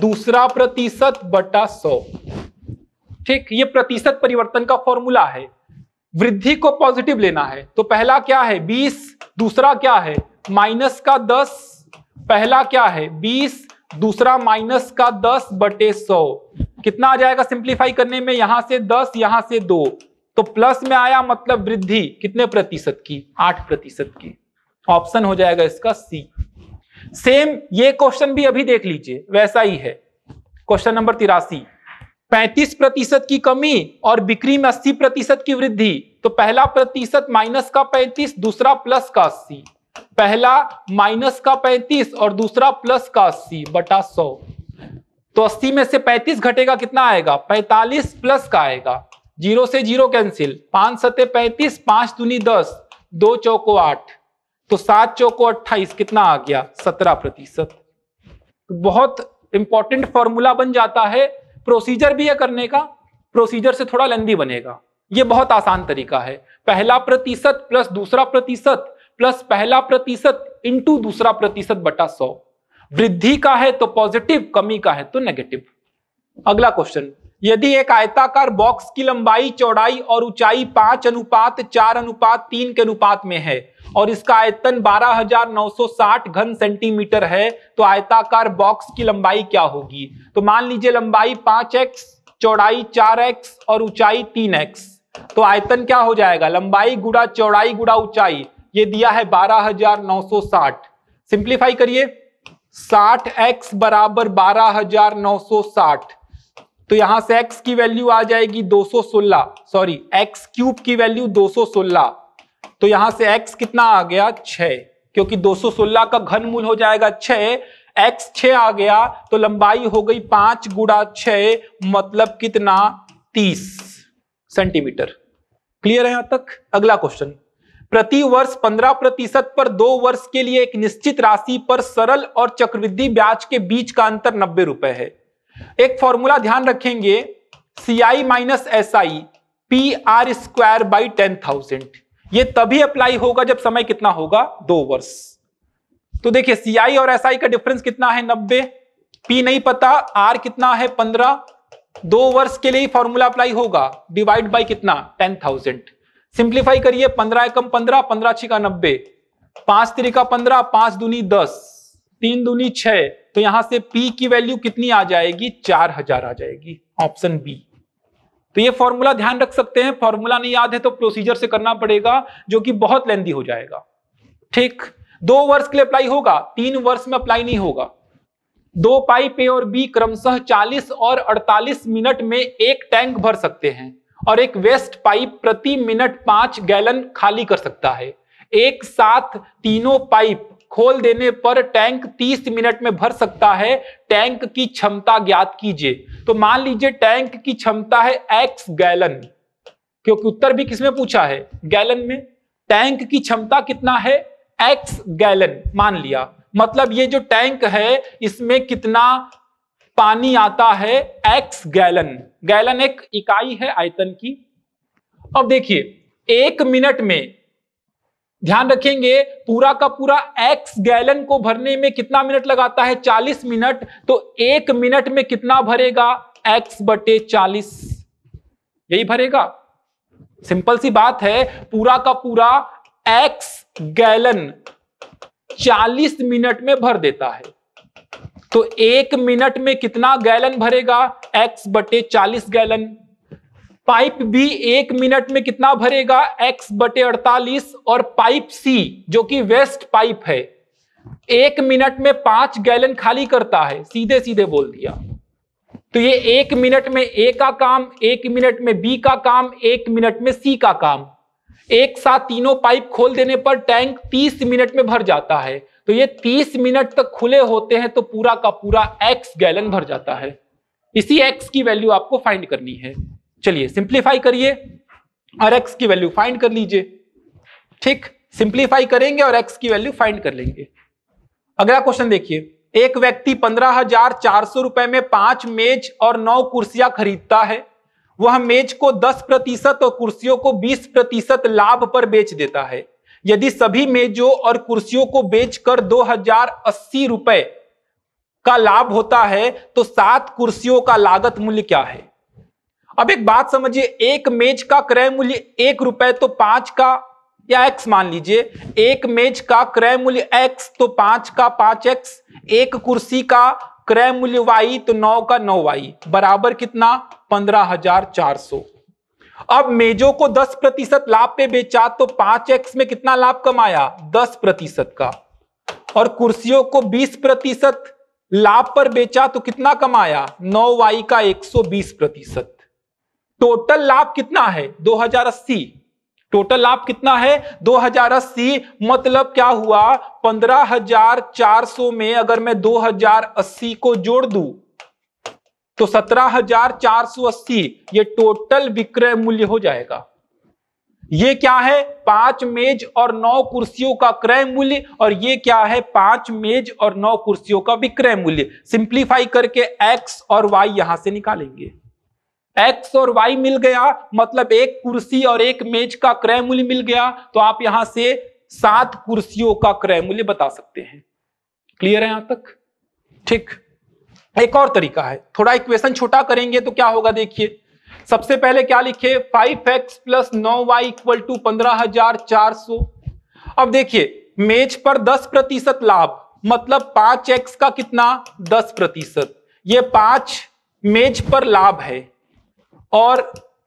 दूसरा प्रतिशत बटा सौ ठीक ये प्रतिशत परिवर्तन का फॉर्मूला है वृद्धि को पॉजिटिव लेना है तो पहला क्या है बीस दूसरा क्या है माइनस का दस पहला क्या है बीस दूसरा माइनस का दस बटे सौ कितना आ जाएगा सिंप्लीफाई करने में यहां से दस यहां से दो तो प्लस में आया मतलब वृद्धि कितने प्रतिशत की आठ प्रतिशत की ऑप्शन हो जाएगा इसका सी सेम ये क्वेश्चन भी अभी देख लीजिए वैसा ही है क्वेश्चन नंबर तिरासी 35 प्रतिशत की कमी और बिक्री में 80 प्रतिशत की वृद्धि तो पहला प्रतिशत माइनस का 35 दूसरा प्लस का 80 पहला माइनस का 35 और दूसरा प्लस का 80 बटा 100 तो 80 में से 35 घटेगा कितना आएगा 45 प्लस का आएगा जीरो से जीरो कैंसिल पांच सते पैंतीस पांच दूनी दस दो चौको आठ तो सात चौको अट्ठाईस कितना आ गया सत्रह प्रतिशत तो बहुत इंपॉर्टेंट फॉर्मूला बन जाता है प्रोसीजर भी है करने का प्रोसीजर से थोड़ा लेंदी बनेगा ये बहुत आसान तरीका है पहला प्रतिशत प्लस दूसरा प्रतिशत प्लस पहला प्रतिशत इंटू दूसरा प्रतिशत बटा सौ वृद्धि का है तो पॉजिटिव कमी का है तो नेगेटिव अगला क्वेश्चन यदि एक आयताकार बॉक्स की लंबाई चौड़ाई और ऊंचाई पांच अनुपात चार अनुपात तीन के अनुपात में है और इसका आयतन 12,960 घन सेंटीमीटर है तो आयताकार बॉक्स की लंबाई क्या होगी तो मान लीजिए लंबाई पांच एक्स चौड़ाई चार एक्स और ऊंचाई तीन एक्स तो आयतन क्या हो जाएगा लंबाई गुड़ा चौड़ाई गुड़ा ऊंचाई ये दिया है 12,960 सिंप्लीफाई करिए 60x बराबर साठ तो यहां से x की वैल्यू आ जाएगी 216 सॉरी x क्यूब की वैल्यू 216 तो यहां से x कितना आ गया 6 क्योंकि 216 का घन मूल हो जाएगा 6 x 6 आ गया तो लंबाई हो गई 5 गुड़ा छ मतलब कितना 30 सेंटीमीटर क्लियर है यहां तक अगला क्वेश्चन प्रति वर्ष पंद्रह प्रतिशत पर दो वर्ष के लिए एक निश्चित राशि पर सरल और चक्रवृद्धि ब्याज के बीच का अंतर नब्बे रुपए है एक फॉर्मूला ध्यान रखेंगे C I minus S I P R square by ten thousand ये तभी अप्लाई होगा जब समय कितना होगा दो वर्ष तो देखिए सी आई और एस आई का डिफरेंस कितना है नब्बे पी नहीं पता आर कितना है पंद्रह दो वर्ष के लिए ही फॉर्मूला अप्लाई होगा डिवाइड बाई कितना टेन थाउजेंड सिंप्लीफाई करिए पंद्रह एकम पंद्रह पंद्रह छिका नब्बे पांच तिरिका पंद्रह पांच दूनी दस तीन दूनी छह तो यहां से P की वैल्यू कितनी आ जाएगी चार हजार आ जाएगी ऑप्शन बी तो ये फॉर्मूला ध्यान रख सकते हैं फॉर्मूला नहीं याद है तो प्रोसीजर से करना पड़ेगा जो कि बहुत लेंदी हो जाएगा ठीक दो वर्ष के लिए अप्लाई होगा तीन वर्ष में अप्लाई नहीं होगा दो पाइप ए और बी क्रमशः 40 और 48 मिनट में एक टैंक भर सकते हैं और एक वेस्ट पाइप प्रति मिनट पांच गैलन खाली कर सकता है एक साथ तीनों पाइप खोल देने पर टैंक 30 मिनट में भर सकता है टैंक की क्षमता ज्ञात कीजिए तो मान लीजिए टैंक की क्षमता है एक्स गैलन क्योंकि उत्तर भी किसमें पूछा है गैलन में टैंक की क्षमता कितना है एक्स गैलन मान लिया मतलब ये जो टैंक है इसमें कितना पानी आता है एक्स गैलन गैलन एक इकाई है आयतन की अब देखिए एक मिनट में ध्यान रखेंगे पूरा का पूरा एक्स गैलन को भरने में कितना मिनट लगाता है 40 मिनट तो एक मिनट में कितना भरेगा एक्स बटे चालीस यही भरेगा सिंपल सी बात है पूरा का पूरा एक्स गैलन 40 मिनट में भर देता है तो एक मिनट में कितना गैलन भरेगा एक्स बटे चालीस गैलन पाइप बी एक मिनट में कितना भरेगा एक्स बटे अड़तालीस और पाइप सी जो कि वेस्ट पाइप है एक मिनट में पांच गैलन खाली करता है सीधे सीधे बोल दिया तो ये एक मिनट में ए का काम एक मिनट में बी का काम एक मिनट में सी का काम एक साथ तीनों पाइप खोल देने पर टैंक 30 मिनट में भर जाता है तो ये 30 मिनट तक खुले होते हैं तो पूरा का पूरा एक्स गैलन भर जाता है इसी एक्स की वैल्यू आपको फाइंड करनी है चलिए सिंप्लीफाई करिए और एक्स की वैल्यू फाइंड कर लीजिए ठीक सिंप्लीफाई करेंगे और एक्स की वैल्यू फाइंड कर लेंगे अगला क्वेश्चन देखिए एक व्यक्ति पंद्रह हजार चार सौ रुपए में पांच मेज और नौ कुर्सियां खरीदता है वह मेज को दस प्रतिशत और कुर्सियों को बीस प्रतिशत लाभ पर बेच देता है यदि सभी मेजों और कुर्सियों को बेचकर दो हजार अस्सी रुपए का लाभ होता है तो सात कुर्सियों का लागत मूल्य क्या है अब एक बात समझिए एक मेज का क्रय मूल्य एक रुपए तो पांच का या एक्स मान लीजिए एक मेज का क्रय मूल्य एक्स तो पांच का पांच एक्स एक कुर्सी का क्रय मूल्य वाई तो नौ का नौ वाई बराबर कितना पंद्रह हजार चार सौ अब मेजों को दस प्रतिशत लाभ पे बेचा तो पांच एक्स में कितना लाभ कमाया दस प्रतिशत का और कुर्सियों को बीस प्रतिशत लाभ पर बेचा तो कितना कमाया नौ वाई का एक सौ बीस प्रतिशत टोटल लाभ कितना है 2080 टोटल लाभ कितना है 2080 मतलब क्या हुआ 15,400 में अगर मैं 2080 को जोड़ दू तो 17,480 ये टोटल विक्रय मूल्य हो जाएगा ये क्या है पांच मेज और नौ कुर्सियों का क्रय मूल्य और ये क्या है पांच मेज और नौ कुर्सियों का विक्रय मूल्य सिंप्लीफाई करके एक्स और वाई यहां से निकालेंगे एक्स और वाई मिल गया मतलब एक कुर्सी और एक मेज का क्रय मूल्य मिल गया तो आप यहां से सात कुर्सियों का क्रय मूल्य बता सकते हैं क्लियर है यहां तक ठीक एक और तरीका है थोड़ा इक्वेशन छोटा करेंगे तो क्या होगा देखिए सबसे पहले क्या लिखे फाइव एक्स प्लस नौ वाई इक्वल टू पंद्रह हजार चार सौ अब देखिए मेज पर दस प्रतिशत लाभ मतलब पांच एक्स का कितना दस प्रतिशत ये पांच मेज पर लाभ है और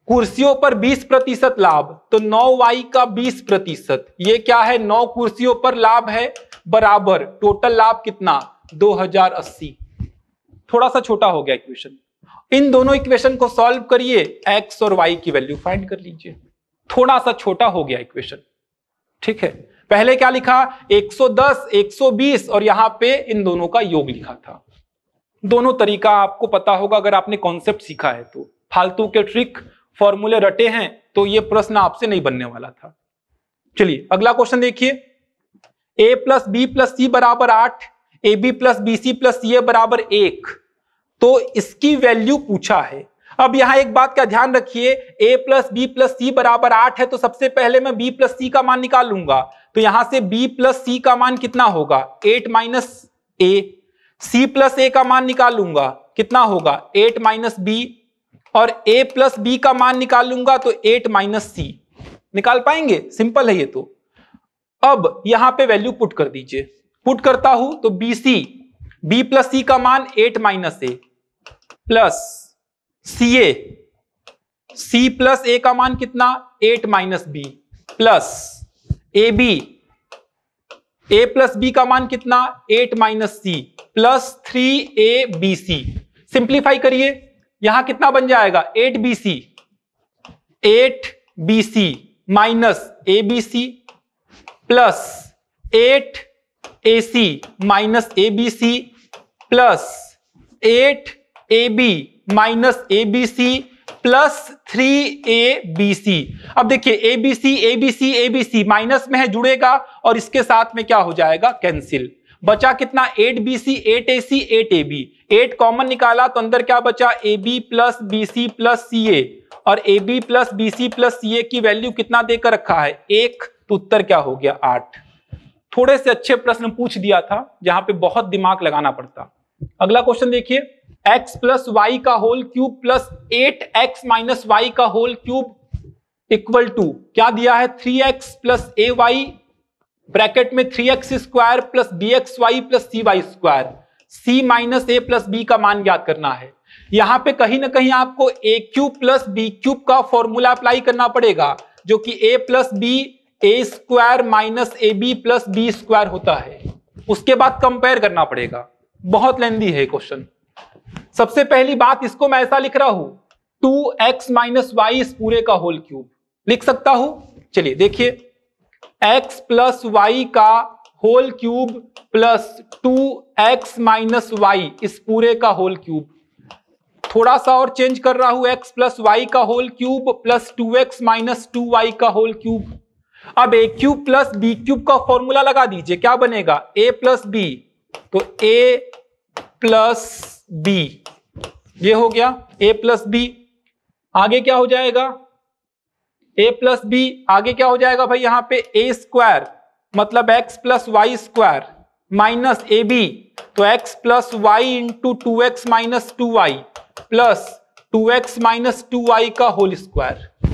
कुर्सियों पर 20 प्रतिशत लाभ तो नौ वाई का 20 प्रतिशत ये क्या है 9 कुर्सियों पर लाभ है बराबर टोटल लाभ कितना 2080 थोड़ा सा छोटा हो गया इक्वेशन इन दोनों इक्वेशन को सॉल्व करिए एक्स और वाई की वैल्यू फाइंड कर लीजिए थोड़ा सा छोटा हो गया इक्वेशन ठीक है पहले क्या लिखा 110, 120 और यहां पे इन दोनों का योग लिखा था दोनों तरीका आपको पता होगा अगर आपने कॉन्सेप्ट सीखा है तो फालतू के ट्रिक फॉर्मूले रटे हैं तो ये प्रश्न आपसे नहीं बनने वाला था चलिए अगला क्वेश्चन देखिए A plus B plus C बराबर आठ A B plus B C plus C A बराबर एक तो इसकी वैल्यू पूछा है अब यहां एक बात का ध्यान रखिए A plus B plus C बराबर आठ है तो सबसे पहले मैं बी प्लस सी का मान निकाल लूंगा तो यहां से बी प्लस सी का मान कितना होगा eight minus A C plus A का मान निकाल लूंगा कितना होगा एट माइनस बी और a प्लस बी का मान निकाल लूंगा तो एट माइनस सी निकाल पाएंगे सिंपल है ये तो अब यहां पे वैल्यू पुट कर दीजिए पुट करता हूं तो B C B plus C का मान eight minus A plus C A C plus A का मान कितना eight minus B plus A B A plus B का मान कितना eight minus C plus three A B C simplify करिए यहां कितना बन जाएगा eight B C eight B C minus A B C plus eight A C minus A B C plus eight A B minus A B C plus three A B C अब देखिए A B C A B C A B C minus में है जुड़ेगा और इसके साथ में क्या हो जाएगा कैंसिल बचा कितना eight B C eight A C eight A B eight common निकाला तो अंदर क्या बचा A B plus B C plus C A और A B plus B C plus C A की वैल्यू कितना देकर रखा है एक तो उत्तर क्या हो गया आठ थोड़े से अच्छे प्रश्न पूछ दिया था जहां पे बहुत दिमाग लगाना पड़ता अगला क्वेश्चन देखिए x प्लस वाई का whole cube plus eight X minus Y का होल क्यूब इक्वल टू क्या दिया है three X plus A Y bracket में three X square plus B X Y plus C Y square c minus A plus B का मान ज्ञात करना है यहां पे कहीं ना कहीं आपको A cube plus B cube का फॉर्मूला अप्लाई करना पड़ेगा जो कि A plus B A square minus A B plus B square होता है उसके बाद कंपेयर करना पड़ेगा बहुत लेंदी है क्वेश्चन सबसे पहली बात इसको मैं ऐसा लिख रहा हूं टू एक्स माइनस वाई इस पूरे का होल क्यूब लिख सकता हूं चलिए देखिए एक्स प्लस वाई का whole cube plus two X minus Y इस पूरे का होल क्यूब थोड़ा सा और चेंज कर रहा हूं एक्स प्लस वाई का whole cube plus two X minus two Y का होल क्यूब अब A cube plus B cube का फॉर्मूला लगा दीजिए क्या बनेगा ए प्लस बी तो ए प्लस बी ये हो गया ए प्लस बी आगे क्या हो जाएगा ए प्लस बी आगे क्या हो जाएगा भाई यहां पे ए स्क्वायर मतलब X plus Y square minus A B तो X plus Y into two X minus two Y plus two X minus two Y का होल स्क्वायर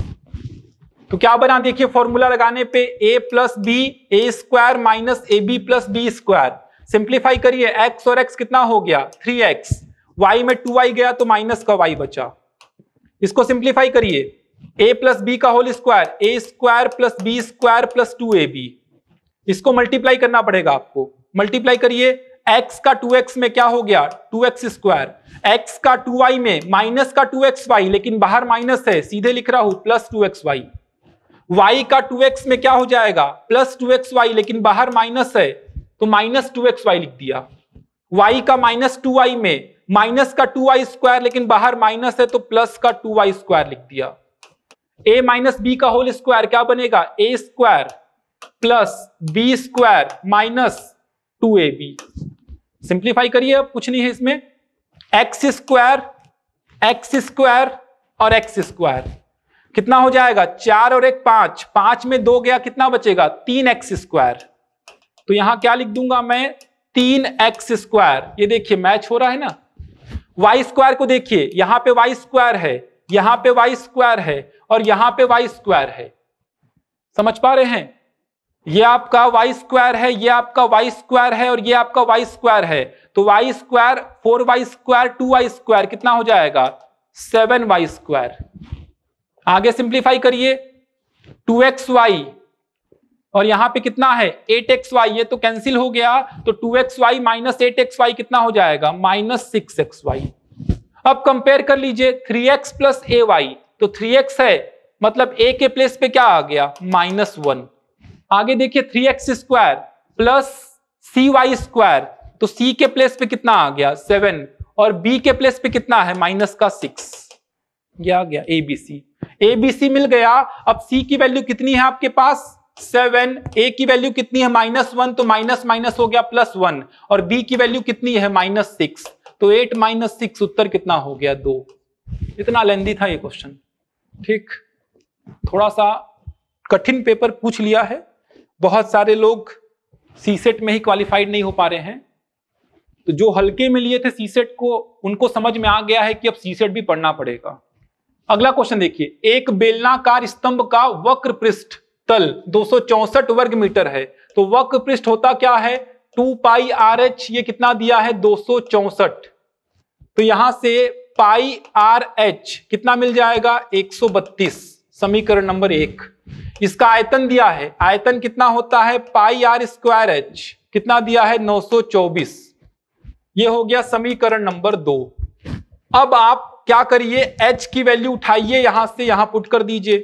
तो क्या बना देखिए फॉर्मूला लगाने पे A plus B A square minus A B plus B square simplify करिए X और X कितना हो गया थ्री एक्स वाई में टू वाई गया तो माइनस का वाई बचा इसको सिंप्लीफाई करिए ए प्लस बी का whole square A square plus B square plus two A B इसको मल्टीप्लाई करना पड़ेगा आपको मल्टीप्लाई करिए एक्स का टू एक्स में क्या हो गया टू एक्स स्क्वायर x का टू वाई में माइनस का टू एक्स वाई लेकिन बाहर माइनस है सीधे लिख रहा हूं प्लस 2xy y का 2x में क्या हो जाएगा प्लस टू एक्स वाई लेकिन बाहर माइनस है तो माइनस टू एक्स वाई लिख दिया वाई का माइनस टू वाई में माइनस का टू वाई स्क्वायर लेकिन बाहर माइनस है तो प्लस का टू वाई स्क्वायर लिख दिया ए माइनस बी का होल स्क्वायर क्या बनेगा A square plus B square minus two A B simplify करिए अब कुछ नहीं है इसमें एक्स स्क्वायर एक्स स्क्वायर और एक्स स्क्वायर कितना हो जाएगा चार और एक पांच पांच में दो गया कितना बचेगा तीन एक्स स्क्वायर तो यहां क्या लिख दूंगा मैं तीन एक्स स्क्वायर ये देखिए मैच हो रहा है ना वाई स्क्वायर को देखिए यहां पे वाई स्क्वायर है यहां पे वाई स्क्वायर है और यहां पे वाई स्क्वायर है समझ पा रहे हैं ये आपका वाई स्क्वायर है ये आपका वाई स्क्वायर है और ये आपका वाई स्क्वायर है तो Y square four Y square two Y square कितना हो जाएगा सेवन वाई स्क्वायर आगे सिंप्लीफाई करिए टू एक्स वाई और यहां पे कितना है एट एक्स वाई ये तो कैंसिल हो गया तो two X Y minus eight X Y कितना हो जाएगा माइनस सिक्स एक्स वाई अब कंपेयर कर लीजिए three X plus A Y तो थ्री एक्स है मतलब ए के प्लेस पे क्या आ गया माइनस वन आगे देखिए three X square plus C Y square तो सी के प्लेस पे कितना आ गया सेवन और बी के प्लेस पे कितना है माइनस का सिक्स आ गया ए बी सी ए बी सी मिल गया अब सी की वैल्यू कितनी है आपके पास सेवन ए की वैल्यू कितनी है माइनस वन तो माइनस माइनस हो गया प्लस वन और बी की वैल्यू कितनी है माइनस सिक्स तो एट माइनस सिक्स उत्तर कितना हो गया दो इतना लेंदी था ये क्वेश्चन ठीक थोड़ा सा कठिन पेपर पूछ लिया है बहुत सारे लोग सीसेट में ही क्वालिफाइड नहीं हो पा रहे हैं तो जो हल्के में लिए थे सीसेट को उनको समझ में आ गया है कि अब सी सेट भी पढ़ना पड़ेगा अगला क्वेश्चन देखिए एक बेलनाकार स्तंभ का वक्र पृष्ठ तल दो वर्ग मीटर है तो वक्र पृष्ठ होता क्या है टू पाई आर एच ये कितना दिया है दो तो यहां से पाई आर एच कितना मिल जाएगा 132 समीकरण नंबर एक इसका आयतन दिया है आयतन कितना होता है पाई आर स्क्वायर एच कितना दिया है 924 ये हो गया समीकरण नंबर दो अब आप क्या करिए एच की वैल्यू उठाइए यहां से यहां पुट कर दीजिए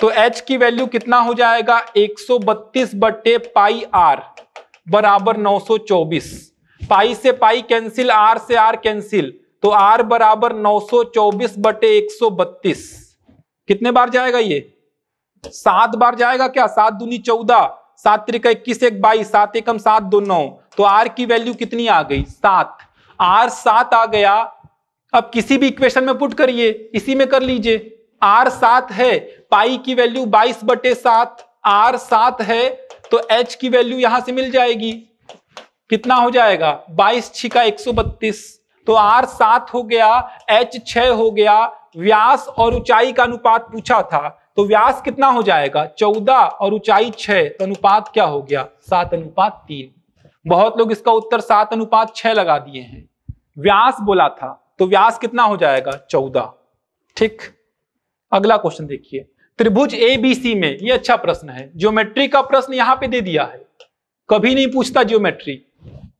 तो एच की वैल्यू कितना हो जाएगा 132 बटे पाई आर बराबर 924 पाई से पाई कैंसिल आर से आर कैंसिल तो आर बराबर चौबीस बटे बत्तीस कितने बार जाएगा ये सात बार जाएगा क्या सात दूनी चौदह सात त्रिका इक्कीस एक बाईस सात एकम सात दो नौ तो आर की वैल्यू कितनी आ गई सात आर सात आ गया अब किसी भी इक्वेशन में पुट करिए इसी में कर लीजिए आर सात है पाई की वैल्यू बाईस बटे सात आर सात है तो एच की वैल्यू यहां से मिल जाएगी कितना हो जाएगा बाईस छिका एक सौ बत्तीस तो आर सात हो गया एच छ हो गया व्यास और ऊंचाई का अनुपात पूछा था तो व्यास कितना हो जाएगा चौदह और ऊंचाई छह तो अनुपात क्या हो गया सात अनुपात तीन बहुत लोग इसका उत्तर सात अनुपात छह लगा दिए हैं व्यास बोला था तो व्यास कितना हो जाएगा चौदह ठीक अगला क्वेश्चन देखिए त्रिभुज ए बी सी में ये अच्छा प्रश्न है ज्योमेट्री का प्रश्न यहाँ पे दे दिया है कभी नहीं पूछता ज्योमेट्री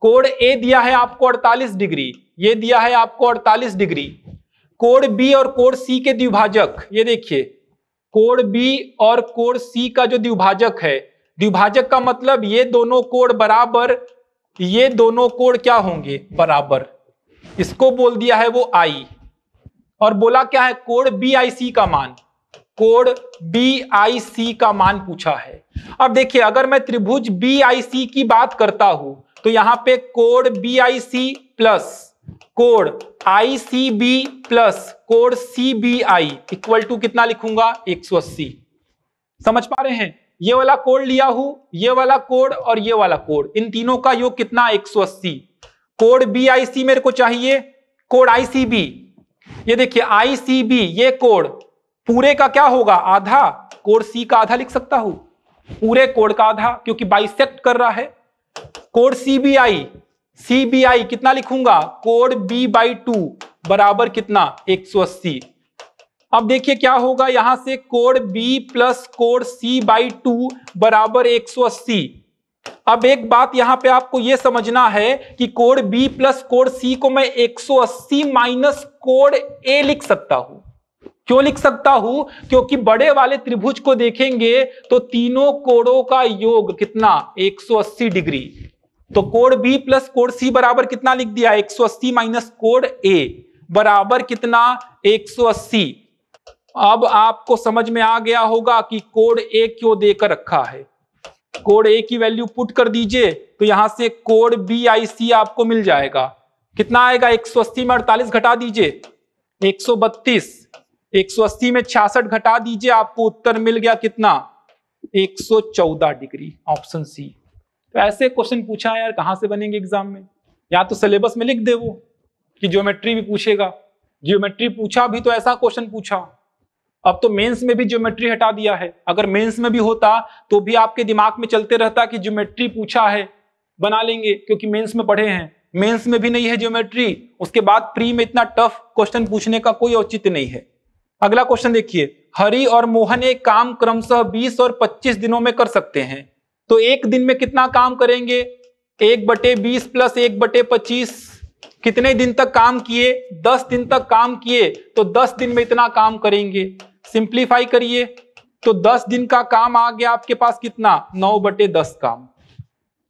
कोड ए दिया है आपको 48 डिग्री ये दिया है आपको 48 डिग्री कोड बी और कोड सी के द्विभाजक ये देखिए कोड बी और कोड सी का जो द्विभाजक है द्विभाजक का मतलब ये दोनों कोड बराबर ये दोनों कोड क्या होंगे बराबर इसको बोल दिया है वो आई और बोला क्या है कोड बी आई सी का मान कोड बी आई सी का मान पूछा है अब देखिए अगर मैं त्रिभुज बी आई सी की बात करता हूं तो यहां पे कोड बी आई सी प्लस कोड आई सी बी प्लस कोड C B I equal to कितना लिखूंगा 180 समझ पा रहे हैं ये वाला कोड लिया हूं ये वाला कोड और ये वाला कोड इन तीनों का योग कितना 180 कोड बी आई सी मेरे को चाहिए कोड आई सी बी ये देखिए आई सी बी ये कोड पूरे का क्या होगा आधा कोड सी का आधा लिख सकता हूं पूरे कोड का आधा क्योंकि बाइसेक्ट कर रहा है कोड सी बी आई सीबीआई कितना लिखूंगा कोड बी बाई टू बराबर कितना 180 अब देखिए क्या होगा यहां से कोड बी प्लस कोड सी बाई टू बराबर 180 अब एक बात यहां पे आपको यह समझना है कि कोड बी प्लस कोड सी को मैं 180 माइनस कोड ए लिख सकता हूं क्यों लिख सकता हूं क्योंकि बड़े वाले त्रिभुज को देखेंगे तो तीनों कोड़ों का योग कितना 180 डिग्री तो कोड बी प्लस कोड सी बराबर कितना लिख दिया 180 माइनस कोड ए बराबर कितना 180 अब आपको समझ में आ गया होगा कि कोड ए क्यों देकर रखा है कोड ए की वैल्यू पुट कर दीजिए तो यहां से कोड बी आई सी आपको मिल जाएगा कितना आएगा 180 में अड़तालीस घटा दीजिए 132 180 में छियासठ घटा दीजिए आपको उत्तर मिल गया कितना 114 डिग्री ऑप्शन सी तो ऐसे क्वेश्चन पूछा यार कहाँ से बनेंगे एग्जाम में या तो सिलेबस में लिख दे वो कि ज्योमेट्री भी पूछेगा ज्योमेट्री पूछा भी तो ऐसा क्वेश्चन पूछा अब तो मेंस में भी ज्योमेट्री हटा दिया है अगर मेंस में भी होता तो भी आपके दिमाग में चलते रहता कि ज्योमेट्री पूछा है बना लेंगे क्योंकि मेंस में पढ़े हैं मेंस में भी नहीं है ज्योमेट्री उसके बाद प्री में इतना टफ क्वेश्चन पूछने का कोई औचित्य नहीं है अगला क्वेश्चन देखिए हरि और मोहन एक काम क्रमशः 20 और 25 दिनों में कर सकते हैं तो एक दिन में कितना काम करेंगे एक बटे बीस प्लस एक बटे पच्चीस कितने दिन तक काम किए दस दिन तक काम किए तो दस दिन में इतना काम करेंगे सिंप्लीफाई करिए तो दस दिन का काम आ गया आपके पास कितना नौ बटे दस काम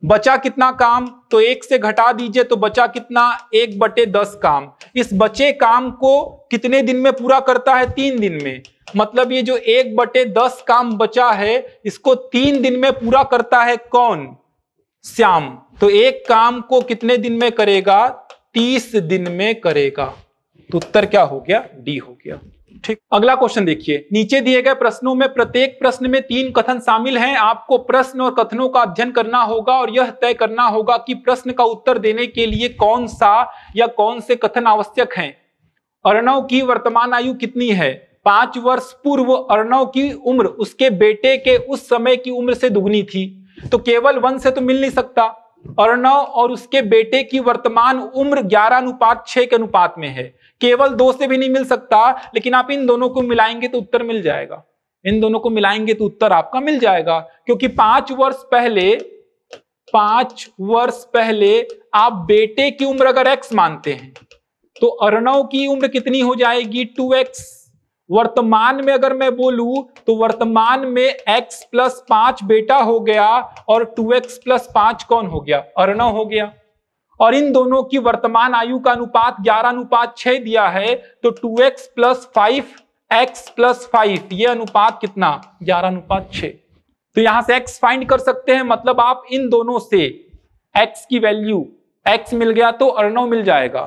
बचा कितना काम तो एक से घटा दीजिए तो बचा कितना एक बटे दस काम इस बचे काम को कितने दिन में पूरा करता है तीन दिन में मतलब ये जो एक बटे दस काम बचा है इसको तीन दिन में पूरा करता है कौन श्याम तो एक काम को कितने दिन में करेगा तीस दिन में करेगा तो उत्तर क्या हो गया डी हो गया ठीक अगला क्वेश्चन देखिए नीचे दिए गए प्रश्नों में प्रत्येक प्रश्न में तीन कथन शामिल हैं आपको प्रश्न और कथनों का अध्ययन करना होगा और यह तय करना होगा कि प्रश्न का उत्तर देने के लिए कौन सा या कौन से कथन आवश्यक हैं अर्णव की वर्तमान आयु कितनी है पांच वर्ष पूर्व अर्णव की उम्र उसके बेटे के उस समय की उम्र से दुग्नी थी तो केवल वन से तो मिल नहीं सकता अर्णव और उसके बेटे की वर्तमान उम्र ग्यारह अनुपात छह के अनुपात में है केवल दो से भी नहीं मिल सकता लेकिन आप इन दोनों को मिलाएंगे तो उत्तर मिल जाएगा इन दोनों को मिलाएंगे तो उत्तर आपका मिल जाएगा क्योंकि पांच वर्ष पहले पांच वर्ष पहले आप बेटे की उम्र अगर एक्स मानते हैं तो अर्णव की उम्र कितनी हो जाएगी टू एक्स वर्तमान में अगर मैं बोलूं तो वर्तमान में x प्लस पांच बेटा हो गया और टू एक्स प्लस पांच कौन हो गया अर्णव हो गया और इन दोनों की वर्तमान आयु का अनुपात ग्यारह अनुपात छह दिया है तो two X plus five X plus five ये अनुपात कितना ग्यारह अनुपात छ तो यहां से x फाइंड कर सकते हैं मतलब आप इन दोनों से x की वैल्यू x मिल गया तो अर्णव मिल जाएगा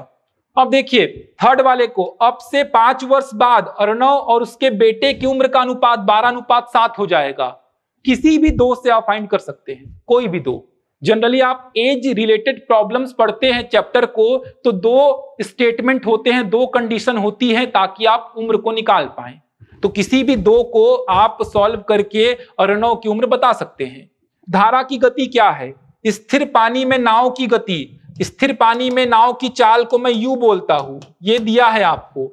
अब देखिए थर्ड वाले को अब से पांच वर्ष बाद अर्णव और उसके बेटे की उम्र का अनुपात बारह अनुपात सात हो जाएगा किसी भी दो से आप फाइंड कर सकते हैं कोई भी दो जनरली आप एज रिलेटेड प्रॉब्लम्स पढ़ते हैं चैप्टर को तो दो स्टेटमेंट होते हैं दो कंडीशन होती है ताकि आप उम्र को निकाल पाए तो किसी भी दो को आप सॉल्व करके अर्णव की उम्र बता सकते हैं धारा की गति क्या है स्थिर पानी में नाव की गति स्थिर पानी में नाव की चाल को मैं यू बोलता हूं ये दिया है आपको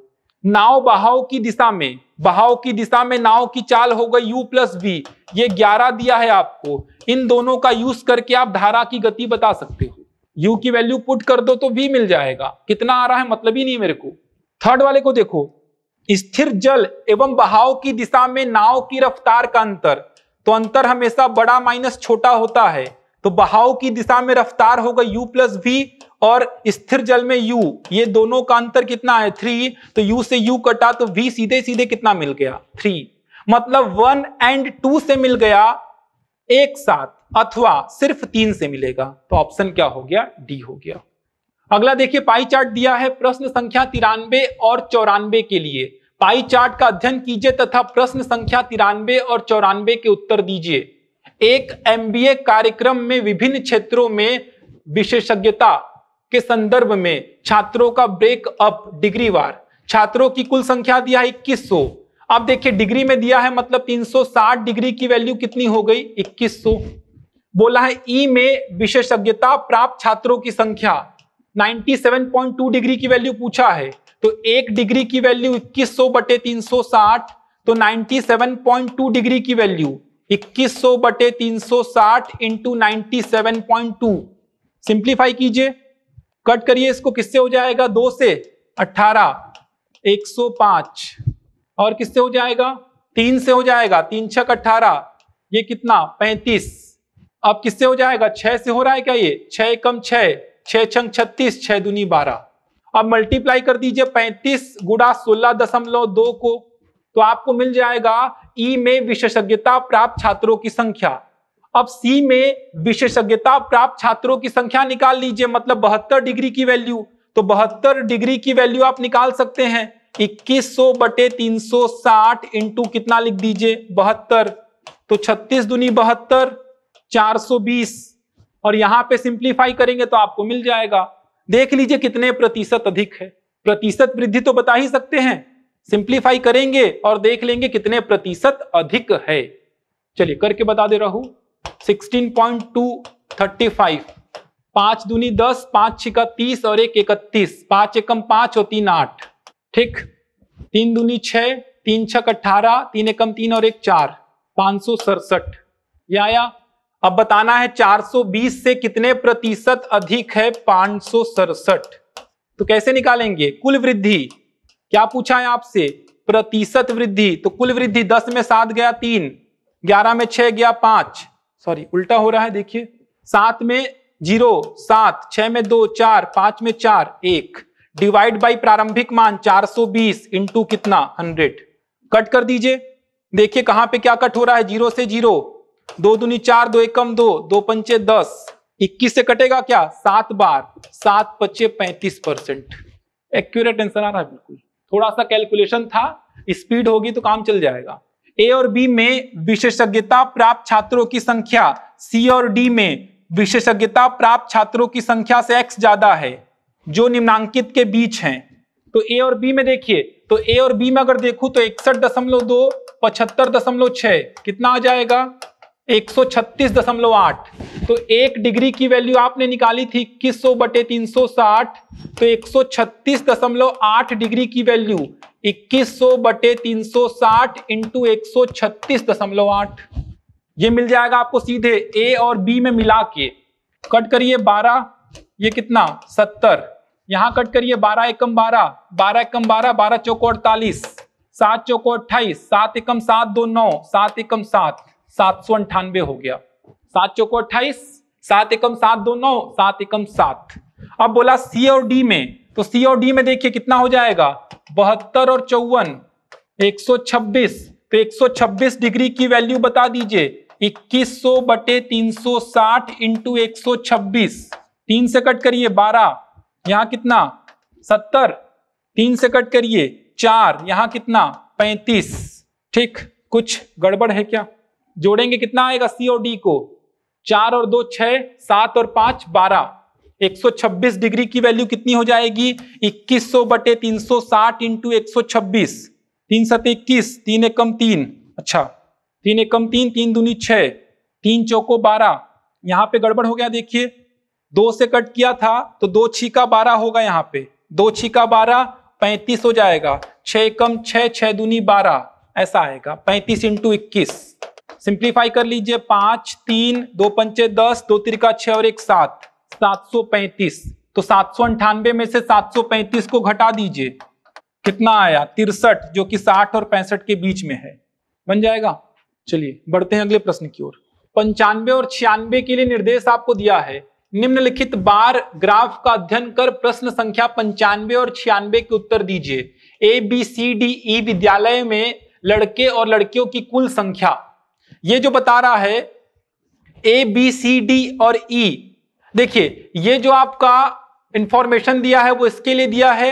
नाव बहाव की दिशा में बहाव की दिशा में नाव की चाल हो गई u प्लस बी ये ग्यारह दिया है आपको इन दोनों का यूज करके आप धारा की गति बता सकते हो u की वैल्यू पुट कर दो तो v मिल जाएगा कितना आ रहा है मतलब ही नहीं मेरे को थर्ड वाले को देखो स्थिर जल एवं बहाव की दिशा में नाव की रफ्तार का अंतर तो अंतर हमेशा बड़ा माइनस छोटा होता है तो बहाव की दिशा में रफ्तार होगा u प्लस वी और स्थिर जल में u ये दोनों का अंतर कितना है थ्री तो u से u कटा तो v सीधे सीधे कितना मिल गया थ्री मतलब वन एंड टू से मिल गया एक साथ अथवा सिर्फ तीन से मिलेगा तो ऑप्शन क्या हो गया डी हो गया अगला देखिए पाई चार्ट दिया है प्रश्न संख्या तिरानवे और चौरानबे के लिए पाई चार्ट का अध्ययन कीजिए तथा प्रश्न संख्या तिरानवे और चौरानबे के उत्तर दीजिए एक एमबीए कार्यक्रम में विभिन्न क्षेत्रों में विशेषज्ञता के संदर्भ में छात्रों का ब्रेक अप डिग्री वार छात्रों की कुल संख्या दिया है इक्कीस सौ अब देखिए डिग्री में दिया है मतलब 360 डिग्री की वैल्यू कितनी हो गई 2100 बोला है ई e में विशेषज्ञता प्राप्त छात्रों की संख्या 97.2 डिग्री की वैल्यू पूछा है तो एक डिग्री की वैल्यू 2100 बटे 360 तो 97.2 डिग्री की वैल्यू इक्कीस सौ बटे तीन सौ साठ into ninety seven point two simplify कीजिए कट करिए इसको किससे हो जाएगा दो से अट्ठारह एक सौ पांच और किससे हो जाएगा तीन से हो जाएगा तीन छक अट्ठारह ये कितना पैंतीस अब किससे हो जाएगा छह से हो रहा है क्या ये छह कम छह छह छंग छत्तीस छह दूनी बारह अब मल्टीप्लाई कर दीजिए पैंतीस गुड़ा सोलह दशमलव दो को तो आपको मिल जाएगा ई में विशेषज्ञता प्राप्त छात्रों की संख्या अब सी में विशेषज्ञता प्राप्त छात्रों की संख्या निकाल लीजिए मतलब बहत्तर डिग्री की वैल्यू तो बहत्तर डिग्री की वैल्यू आप निकाल सकते हैं इक्कीस सौ बटे तीन सौ साठ इंटू कितना लिख दीजिए बहत्तर तो छत्तीस दुनी बहत्तर चार सौ बीस और यहां पे सिंप्लीफाई करेंगे तो आपको मिल जाएगा देख लीजिए कितने प्रतिशत अधिक है प्रतिशत वृद्धि तो बता ही सकते हैं सिंप्लीफाई करेंगे और देख लेंगे कितने प्रतिशत अधिक है चलिए करके बता दे रहा हूं sixteen point two thirty five पांच दूनी दस पांच छिका तीस और एक इकतीस पांच एकम पांच और तीन आठ ठीक तीन दूनी छह तीन छक अट्ठारह तीन एकम तीन और एक चार पांच सौ सड़सठ यह आया अब बताना है 420 से कितने प्रतिशत अधिक है पांच सौ सड़सठ तो कैसे निकालेंगे कुल वृद्धि क्या पूछा है आपसे प्रतिशत वृद्धि तो कुल वृद्धि दस में सात गया तीन ग्यारह में छह गया पांच सॉरी उल्टा हो रहा है देखिए सात में जीरो सात छह में दो चार पांच में चार एक डिवाइड बाई प्रारंभिक मान 420 इंटू कितना 100 कट कर दीजिए देखिए कहां पे क्या कट हो रहा है जीरो से जीरो दो दूनी चार दो एकम दो दो पंचे दस इक्कीस से कटेगा क्या सात बार सात पच्चे पैंतीस परसेंट एक्यूरेट आंसर आ रहा है बिल्कुल थोड़ा सा कैलकुलेशन था स्पीड होगी तो काम चल जाएगा ए और बी में विशेषज्ञता प्राप्त छात्रों की संख्या सी और डी में विशेषज्ञता प्राप्त छात्रों की संख्या से एक्स ज्यादा है जो निम्नांकित के बीच हैं तो ए और बी में देखिए तो ए और बी में अगर देखू तो इकसठ दशमलव दो पचहत्तर दशमलव छह कितना आ जाएगा 136.8 तो एक डिग्री की वैल्यू आपने निकाली थी तो इक्कीस सौ बटे तीन तो 136.8 डिग्री की वैल्यू 2100 बटे तीन सौ साठ इंटू एक ये मिल जाएगा आपको सीधे ए और बी में मिला के कट करिए 12 ये कितना 70 यहां कट करिए 12 एकम 12 12 एकम 12 12 चौको अड़तालीस सात चौको अट्ठाईस सात एकम सात दो नौ सात एकम सात सात सौ अंठानवे हो गया सात चौको अट्ठाईस सात एकम सात दो नौ सात एकम सात अब बोला सी और डी में तो सी और डी में देखिए कितना हो जाएगा बहत्तर और चौवन एक सौ छब्बीस तो एक सौ छब्बीस डिग्री की वैल्यू बता दीजिए इक्कीस सौ बटे तीन सौ साठ इंटू एक सौ छब्बीस तीन से कट करिए बारह यहाँ कितना सत्तर तीन से कट करिए चार यहाँ कितना पैंतीस ठीक कुछ गड़बड़ है क्या जोड़ेंगे कितना आएगा सी और डी को चार और दो छह सात और पांच बारह 126 डिग्री की वैल्यू कितनी हो जाएगी 2100 बटे तीन सौ साठ इंटू एक सौ छब्बीस तीन सत इक्कीस तीन एकम तीन अच्छा तीन एकम तीन तीन दूनी छः तीन चौको बारह यहाँ पे गड़बड़ हो गया देखिए दो से कट किया था तो दो छीका बारह होगा यहाँ पे दो छीका बारह पैंतीस हो जाएगा छ एकम छ छ दूनी बारह ऐसा आएगा पैंतीस इंटू इक्कीस सिंप्लीफाई कर लीजिए पांच तीन दो पंचे दस दो तिरका छह और एक सात सात सौ पैंतीस तो सात सौ अंठानवे में से सात सौ पैंतीस को घटा दीजिए कितना आया तिरसठ जो कि साठ और पैंसठ के बीच में है बन जाएगा चलिए बढ़ते हैं अगले प्रश्न की ओर पंचानवे और छियानवे के लिए निर्देश आपको दिया है निम्नलिखित बार ग्राफ का अध्ययन कर प्रश्न संख्या पंचानवे और छियानवे के उत्तर दीजिए ए बी सी डी ई विद्यालय में लड़के और लड़कियों की कुल संख्या ये जो बता रहा है ए बी सी डी और ई e. देखिए ये जो आपका इंफॉर्मेशन दिया है वो इसके लिए दिया है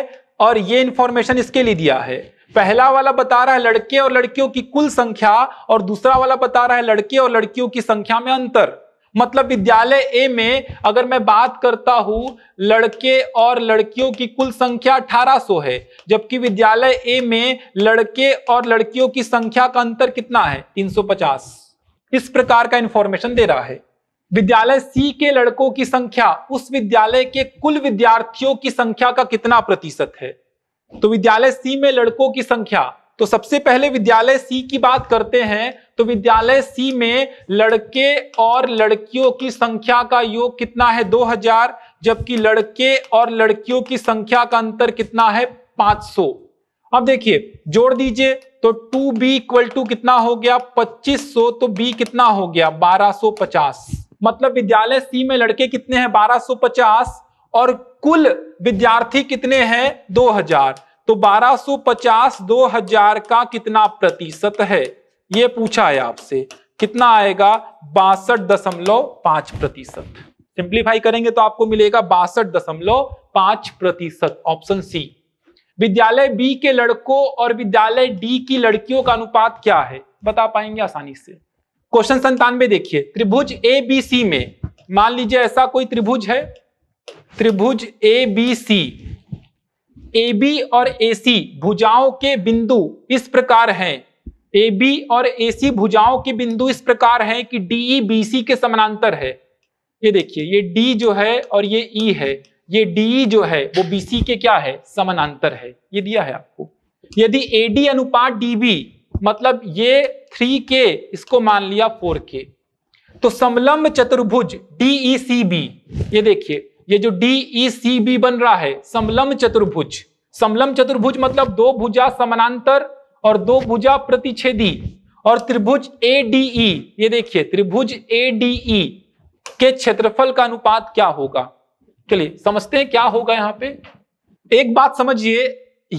और ये इंफॉर्मेशन इसके लिए दिया है पहला वाला बता रहा है लड़के और लड़कियों की कुल संख्या और दूसरा वाला बता रहा है लड़के और लड़कियों की संख्या में अंतर मतलब विद्यालय ए में अगर मैं बात करता हूं लड़के और लड़कियों की कुल संख्या 1800 है जबकि विद्यालय ए में लड़के और लड़कियों की संख्या का अंतर कितना है 350 इस प्रकार का इंफॉर्मेशन दे रहा है विद्यालय सी के लड़कों की संख्या उस विद्यालय के कुल विद्यार्थियों की संख्या का कितना प्रतिशत है तो विद्यालय सी में लड़कों की संख्या तो सबसे पहले विद्यालय सी की बात करते हैं तो विद्यालय सी में लड़के और लड़कियों की संख्या का योग कितना है 2000 जबकि लड़के और लड़कियों की संख्या का अंतर कितना है 500 अब देखिए जोड़ दीजिए तो टू बी इक्वल टू कितना हो गया 2500 तो बी कितना हो गया 1250 मतलब विद्यालय सी में लड़के कितने हैं 1250 और कुल विद्यार्थी कितने हैं 2000 तो 1250 2000 का कितना प्रतिशत है ये पूछा है आपसे कितना आएगा बासठ दशमलव पांच प्रतिशत सिंप्लीफाई करेंगे तो आपको मिलेगा बासठ दशमलव पांच प्रतिशत ऑप्शन सी विद्यालय बी के लड़कों और विद्यालय डी की लड़कियों का अनुपात क्या है बता पाएंगे आसानी से क्वेश्चन संतानवे देखिए त्रिभुज ए बी सी में मान लीजिए ऐसा कोई त्रिभुज है त्रिभुज ए बी सी ए बी और ए सी भुजाओं के बिंदु इस प्रकार हैं ए बी और ए सी भुजाओं के बिंदु इस प्रकार हैं कि डी ई बी सी के समानांतर है ये देखिए ये डी जो है और ये ई e है ये डी जो है वो बीसी के क्या है समानांतर है ये दिया है आपको यदि एडी अनुपात डीबी मतलब ये थ्री के इसको मान लिया फोर के तो समलंब चतुर्भुज डीई सी बी ये देखिए ये जो ई सी बी बन रहा है समलंब चतुर्भुज समलंब चतुर्भुज मतलब दो भुजा समानांतर और दो भुजा प्रतिच्छेदी और त्रिभुज ए e, ये देखिए त्रिभुज ए e के क्षेत्रफल का अनुपात क्या होगा चलिए समझते हैं क्या होगा यहां पे एक बात समझिए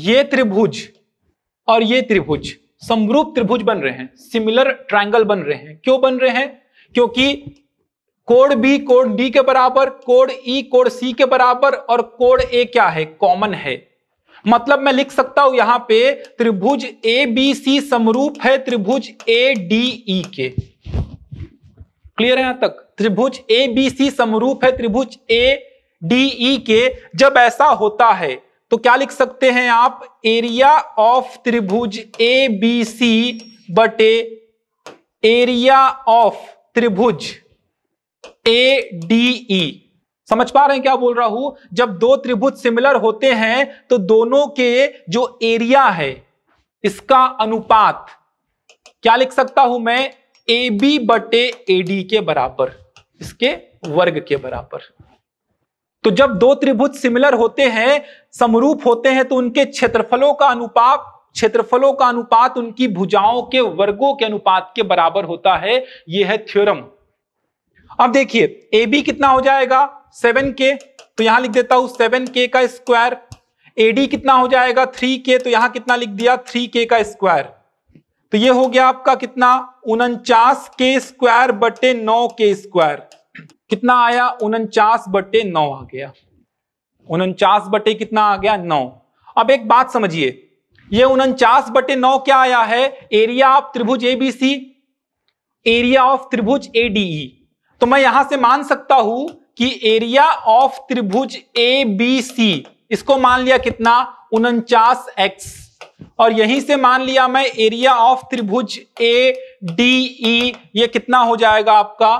ये त्रिभुज और ये त्रिभुज समरूप त्रिभुज बन रहे हैं सिमिलर ट्रायंगल बन रहे हैं क्यों बन रहे हैं क्योंकि कोड बी कोड डी के बराबर कोड ई e, कोड सी के बराबर और कोड ए क्या है कॉमन है मतलब मैं लिख सकता हूं यहां पे त्रिभुज ए बी सी समरूप है त्रिभुज ए डी ई के क्लियर है यहां तक त्रिभुज ए बी सी समरूप है त्रिभुज ए डीई के e जब ऐसा होता है तो क्या लिख सकते हैं आप एरिया ऑफ त्रिभुज ए बी सी बटे एरिया ऑफ त्रिभुज ए डी ई समझ पा रहे हैं क्या बोल रहा हूं जब दो त्रिभुज सिमिलर होते हैं तो दोनों के जो एरिया है इसका अनुपात क्या लिख सकता हूं मैं ए बी बटे ए डी के बराबर इसके वर्ग के बराबर तो जब दो त्रिभुज सिमिलर होते हैं समरूप होते हैं तो उनके क्षेत्रफलों का अनुपात क्षेत्रफलों का अनुपात उनकी भुजाओं के वर्गों के अनुपात के बराबर होता है यह है थ्योरम अब देखिए ए बी कितना हो जाएगा सेवन के तो यहां लिख देता हूं सेवन के का स्क्वायर ए डी कितना हो जाएगा थ्री के तो यहां कितना लिख दिया थ्री के का स्क्वायर तो ये हो गया आपका कितना उनचास के स्क्वायर बटे नौ के स्क्वायर कितना आया उनचास बटे नौ आ गया उनचास बटे कितना आ गया नौ अब एक बात समझिए ये उनचास बटे नौ क्या आया है एरिया ऑफ त्रिभुज एबीसी एरिया ऑफ त्रिभुज एडीई e। तो मैं यहां से मान सकता हूं कि एरिया ऑफ त्रिभुज ए बी सी इसको मान लिया कितना उनचास एक्स और यहीं से मान लिया मैं एरिया ऑफ त्रिभुज ए डी ई ये कितना हो जाएगा आपका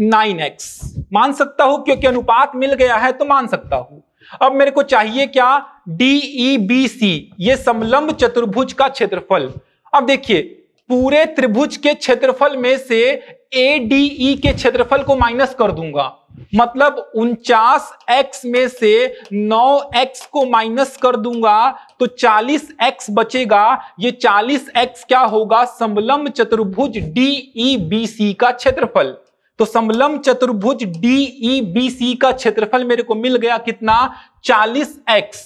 नाइन एक्स मान सकता हूं क्योंकि अनुपात मिल गया है तो मान सकता हूं अब मेरे को चाहिए क्या डी ई बी सी ये समलंब चतुर्भुज का क्षेत्रफल अब देखिए पूरे त्रिभुज के क्षेत्रफल में से ए डी ई के क्षेत्रफल को माइनस कर दूंगा मतलब उनचास एक्स में से नौ एक्स को माइनस कर दूंगा तो चालीस एक्स बचेगा ये चालीस एक्स क्या होगा समलंब चतुर्भुज डी ई बी सी का क्षेत्रफल तो समलम चतुर्भुज डीई बी सी का क्षेत्रफल मेरे को मिल गया कितना 40x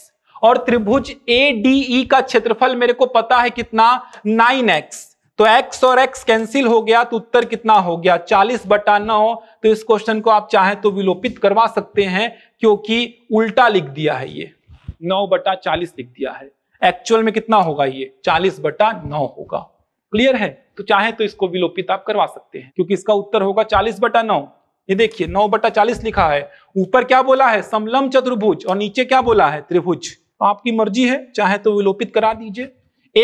और त्रिभुज ए डीई e का क्षेत्रफल मेरे को पता है कितना 9x तो x और x कैंसिल हो गया तो उत्तर कितना हो गया 40 बटा नौ तो इस क्वेश्चन को आप चाहें तो विलोपित करवा सकते हैं क्योंकि उल्टा लिख दिया है ये नौ बटा चालीस लिख दिया है एक्चुअल में कितना होगा ये चालीस बटा नौ होगा क्लियर है तो चाहे तो इसको विलोपित तो आप करवा सकते हैं क्योंकि इसका उत्तर होगा चालीस बटा नौ ये देखिए नौ बटा चालीस लिखा है ऊपर क्या बोला है समलम चतुर्भुज और नीचे क्या बोला है त्रिभुज तो आपकी मर्जी है चाहे तो विलोपित करा दीजिए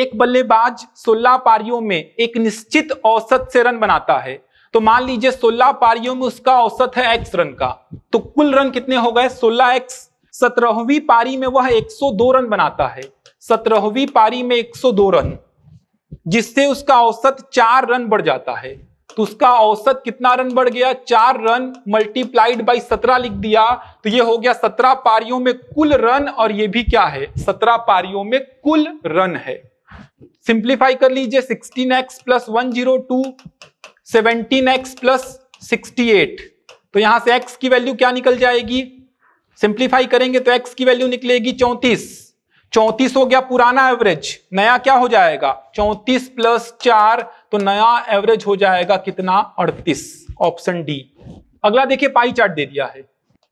एक बल्लेबाज 16 पारियों में एक निश्चित औसत से रन बनाता है तो मान लीजिए 16 पारियों में उसका औसत है एक्स रन का तो कुल रन कितने हो गए 16 एक्स सत्रहवीं पारी में वह 102 रन बनाता है सत्रहवीं पारी में 102 रन जिससे उसका औसत चार रन बढ़ जाता है तो उसका औसत कितना रन बढ़ गया चार रन मल्टीप्लाइड बाई सत्रह लिख दिया तो ये हो गया सत्रह पारियों में कुल रन और ये भी क्या है सत्रह पारियों में कुल रन है सिंप्लीफाई कर लीजिए sixteen X plus one zero two seventeen X plus sixty eight तो यहां से एक्स की वैल्यू क्या निकल जाएगी सिंप्लीफाई करेंगे तो एक्स की वैल्यू निकलेगी चौंतीस चौतीस हो गया पुराना एवरेज नया क्या हो जाएगा चौंतीस प्लस चार तो नया एवरेज हो जाएगा कितना अड़तीस ऑप्शन डी अगला देखिए पाई चार्ट दे दिया है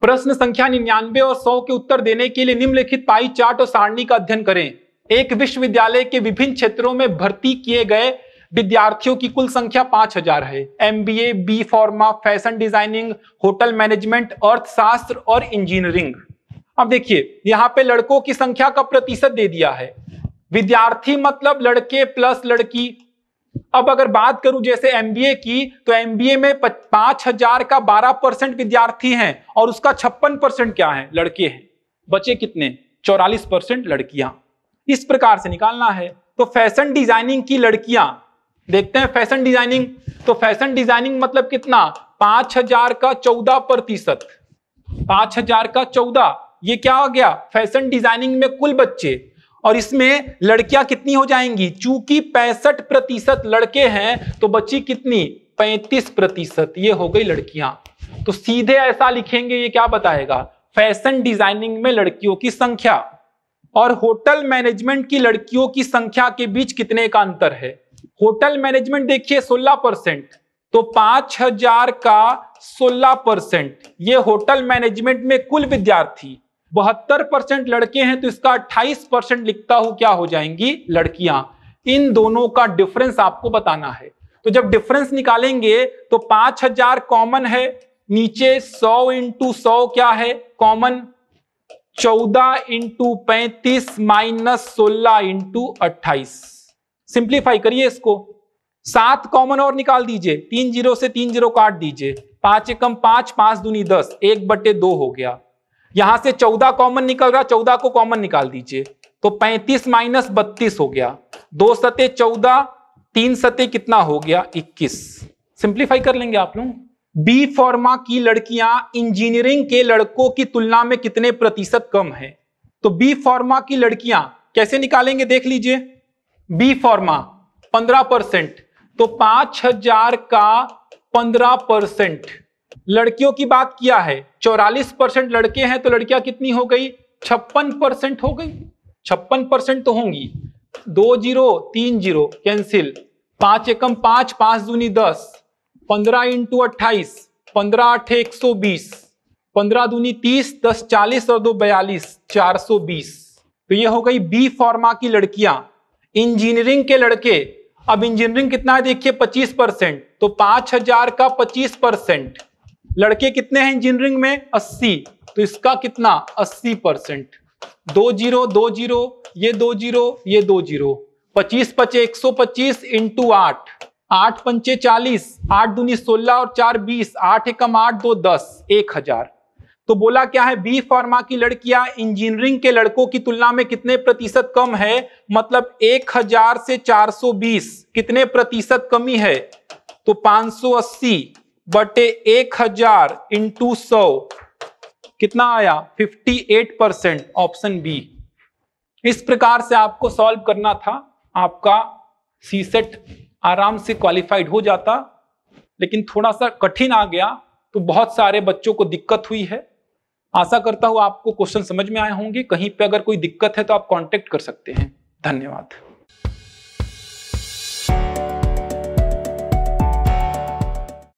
प्रश्न संख्या निन्यानवे और सौ के उत्तर देने के लिए निम्नलिखित पाई चार्ट और सारणी का अध्ययन करें एक विश्वविद्यालय के विभिन्न क्षेत्रों में भर्ती किए गए विद्यार्थियों की कुल संख्या पांच हजार है M B A B pharma fashion designing hotel management अर्थशास्त्र और इंजीनियरिंग अब देखिए यहाँ पे लड़कों की संख्या का प्रतिशत दे दिया है विद्यार्थी मतलब लड़के प्लस लड़की अब अगर बात करूं जैसे एमबीए की तो एमबीए में पांच हजार का बारह परसेंट विद्यार्थी हैं और उसका छप्पन परसेंट क्या है लड़के हैं बचे कितने चौरालीस परसेंट लड़कियां इस प्रकार से निकालना है तो फैशन डिजाइनिंग की लड़कियां देखते हैं फैशन डिजाइनिंग तो फैशन डिजाइनिंग मतलब कितना पांच हजार का चौदह प्रतिशत पांच हजार का चौदह ये क्या हो गया फैशन डिजाइनिंग में कुल बच्चे और इसमें लड़कियां कितनी हो जाएंगी चूंकि पैंसठ प्रतिशत लड़के हैं तो बच्ची कितनी पैंतीस प्रतिशत ये हो गई लड़कियां तो सीधे ऐसा लिखेंगे ये क्या बताएगा फैशन डिजाइनिंग में लड़कियों की संख्या और होटल मैनेजमेंट की लड़कियों की संख्या के बीच कितने का अंतर है होटल मैनेजमेंट देखिए 16 परसेंट तो 5000 का 16 परसेंट ये होटल मैनेजमेंट में कुल विद्यार्थी बहत्तर परसेंट लड़के हैं तो इसका अट्ठाईस परसेंट लिखता हूं क्या हो जाएंगी लड़कियां इन दोनों का डिफरेंस आपको बताना है तो जब डिफरेंस निकालेंगे तो पांच हजार कॉमन है नीचे सौ इंटू सौ क्या है कॉमन चौदह इंटू पैंतीस माइनस सोलह इंटू अट्ठाईस सिंप्लीफाई करिए इसको सात कॉमन और निकाल दीजिए तीन जीरो से तीन जीरो काट दीजिए पांच एकम पांच पांच दूनी दस एक बटे दो हो गया यहां से चौदह कॉमन निकल रहा चौदह को कॉमन निकाल दीजिए तो पैंतीस माइनस बत्तीस हो गया दो सते चौदह तीन सते कितना हो गया इक्कीस सिंप्लीफाई कर लेंगे आप लोग बी फॉर्मा की लड़कियां इंजीनियरिंग के लड़कों की तुलना में कितने प्रतिशत कम है तो बी फॉर्मा की लड़कियां कैसे निकालेंगे देख लीजिए बी फॉर्मा पंद्रह परसेंट तो पांच हजार का पंद्रह परसेंट लड़कियों की बात किया है चौरालीस परसेंट लड़के हैं तो लड़कियां कितनी हो गई छप्पन परसेंट हो गई छप्पन परसेंट तो होंगी दो जीरो तीन जीरो कैंसिल पांच एकम पांच पांच दूनी दस पंद्रह इंटू अट्ठाईस पंद्रह अठे एक सौ बीस पंद्रह दूनी तीस दस चालीस और दो बयालीस चार सौ बीस तो ये हो गई बी फॉर्मा की लड़कियां इंजीनियरिंग के लड़के अब इंजीनियरिंग कितना है देखिए पच्चीस परसेंट तो पांच हजार का पच्चीस परसेंट लड़के कितने हैं इंजीनियरिंग में अस्सी तो इसका कितना अस्सी परसेंट दो जीरो दो जीरो ये दो जीरो ये दो जीरो पच्चीस पचे एक सौ पच्चीस इंटू आठ आठ पंचे चालीस आठ दूनी सोलह और चार बीस आठ एकम आठ दो दस एक हजार तो बोला क्या है बी फार्मा की लड़कियां इंजीनियरिंग के लड़कों की तुलना में कितने प्रतिशत कम है मतलब एक हजार से चार सौ बीस कितने प्रतिशत कमी है तो पांच सौ अस्सी बटे एक हजार इंटू सौ कितना आया 58 परसेंट ऑप्शन बी इस प्रकार से आपको सॉल्व करना था आपका सी सेट आराम से क्वालिफाइड हो जाता लेकिन थोड़ा सा कठिन आ गया तो बहुत सारे बच्चों को दिक्कत हुई है आशा करता हूं आपको क्वेश्चन समझ में आए होंगे कहीं पे अगर कोई दिक्कत है तो आप कांटेक्ट कर सकते हैं धन्यवाद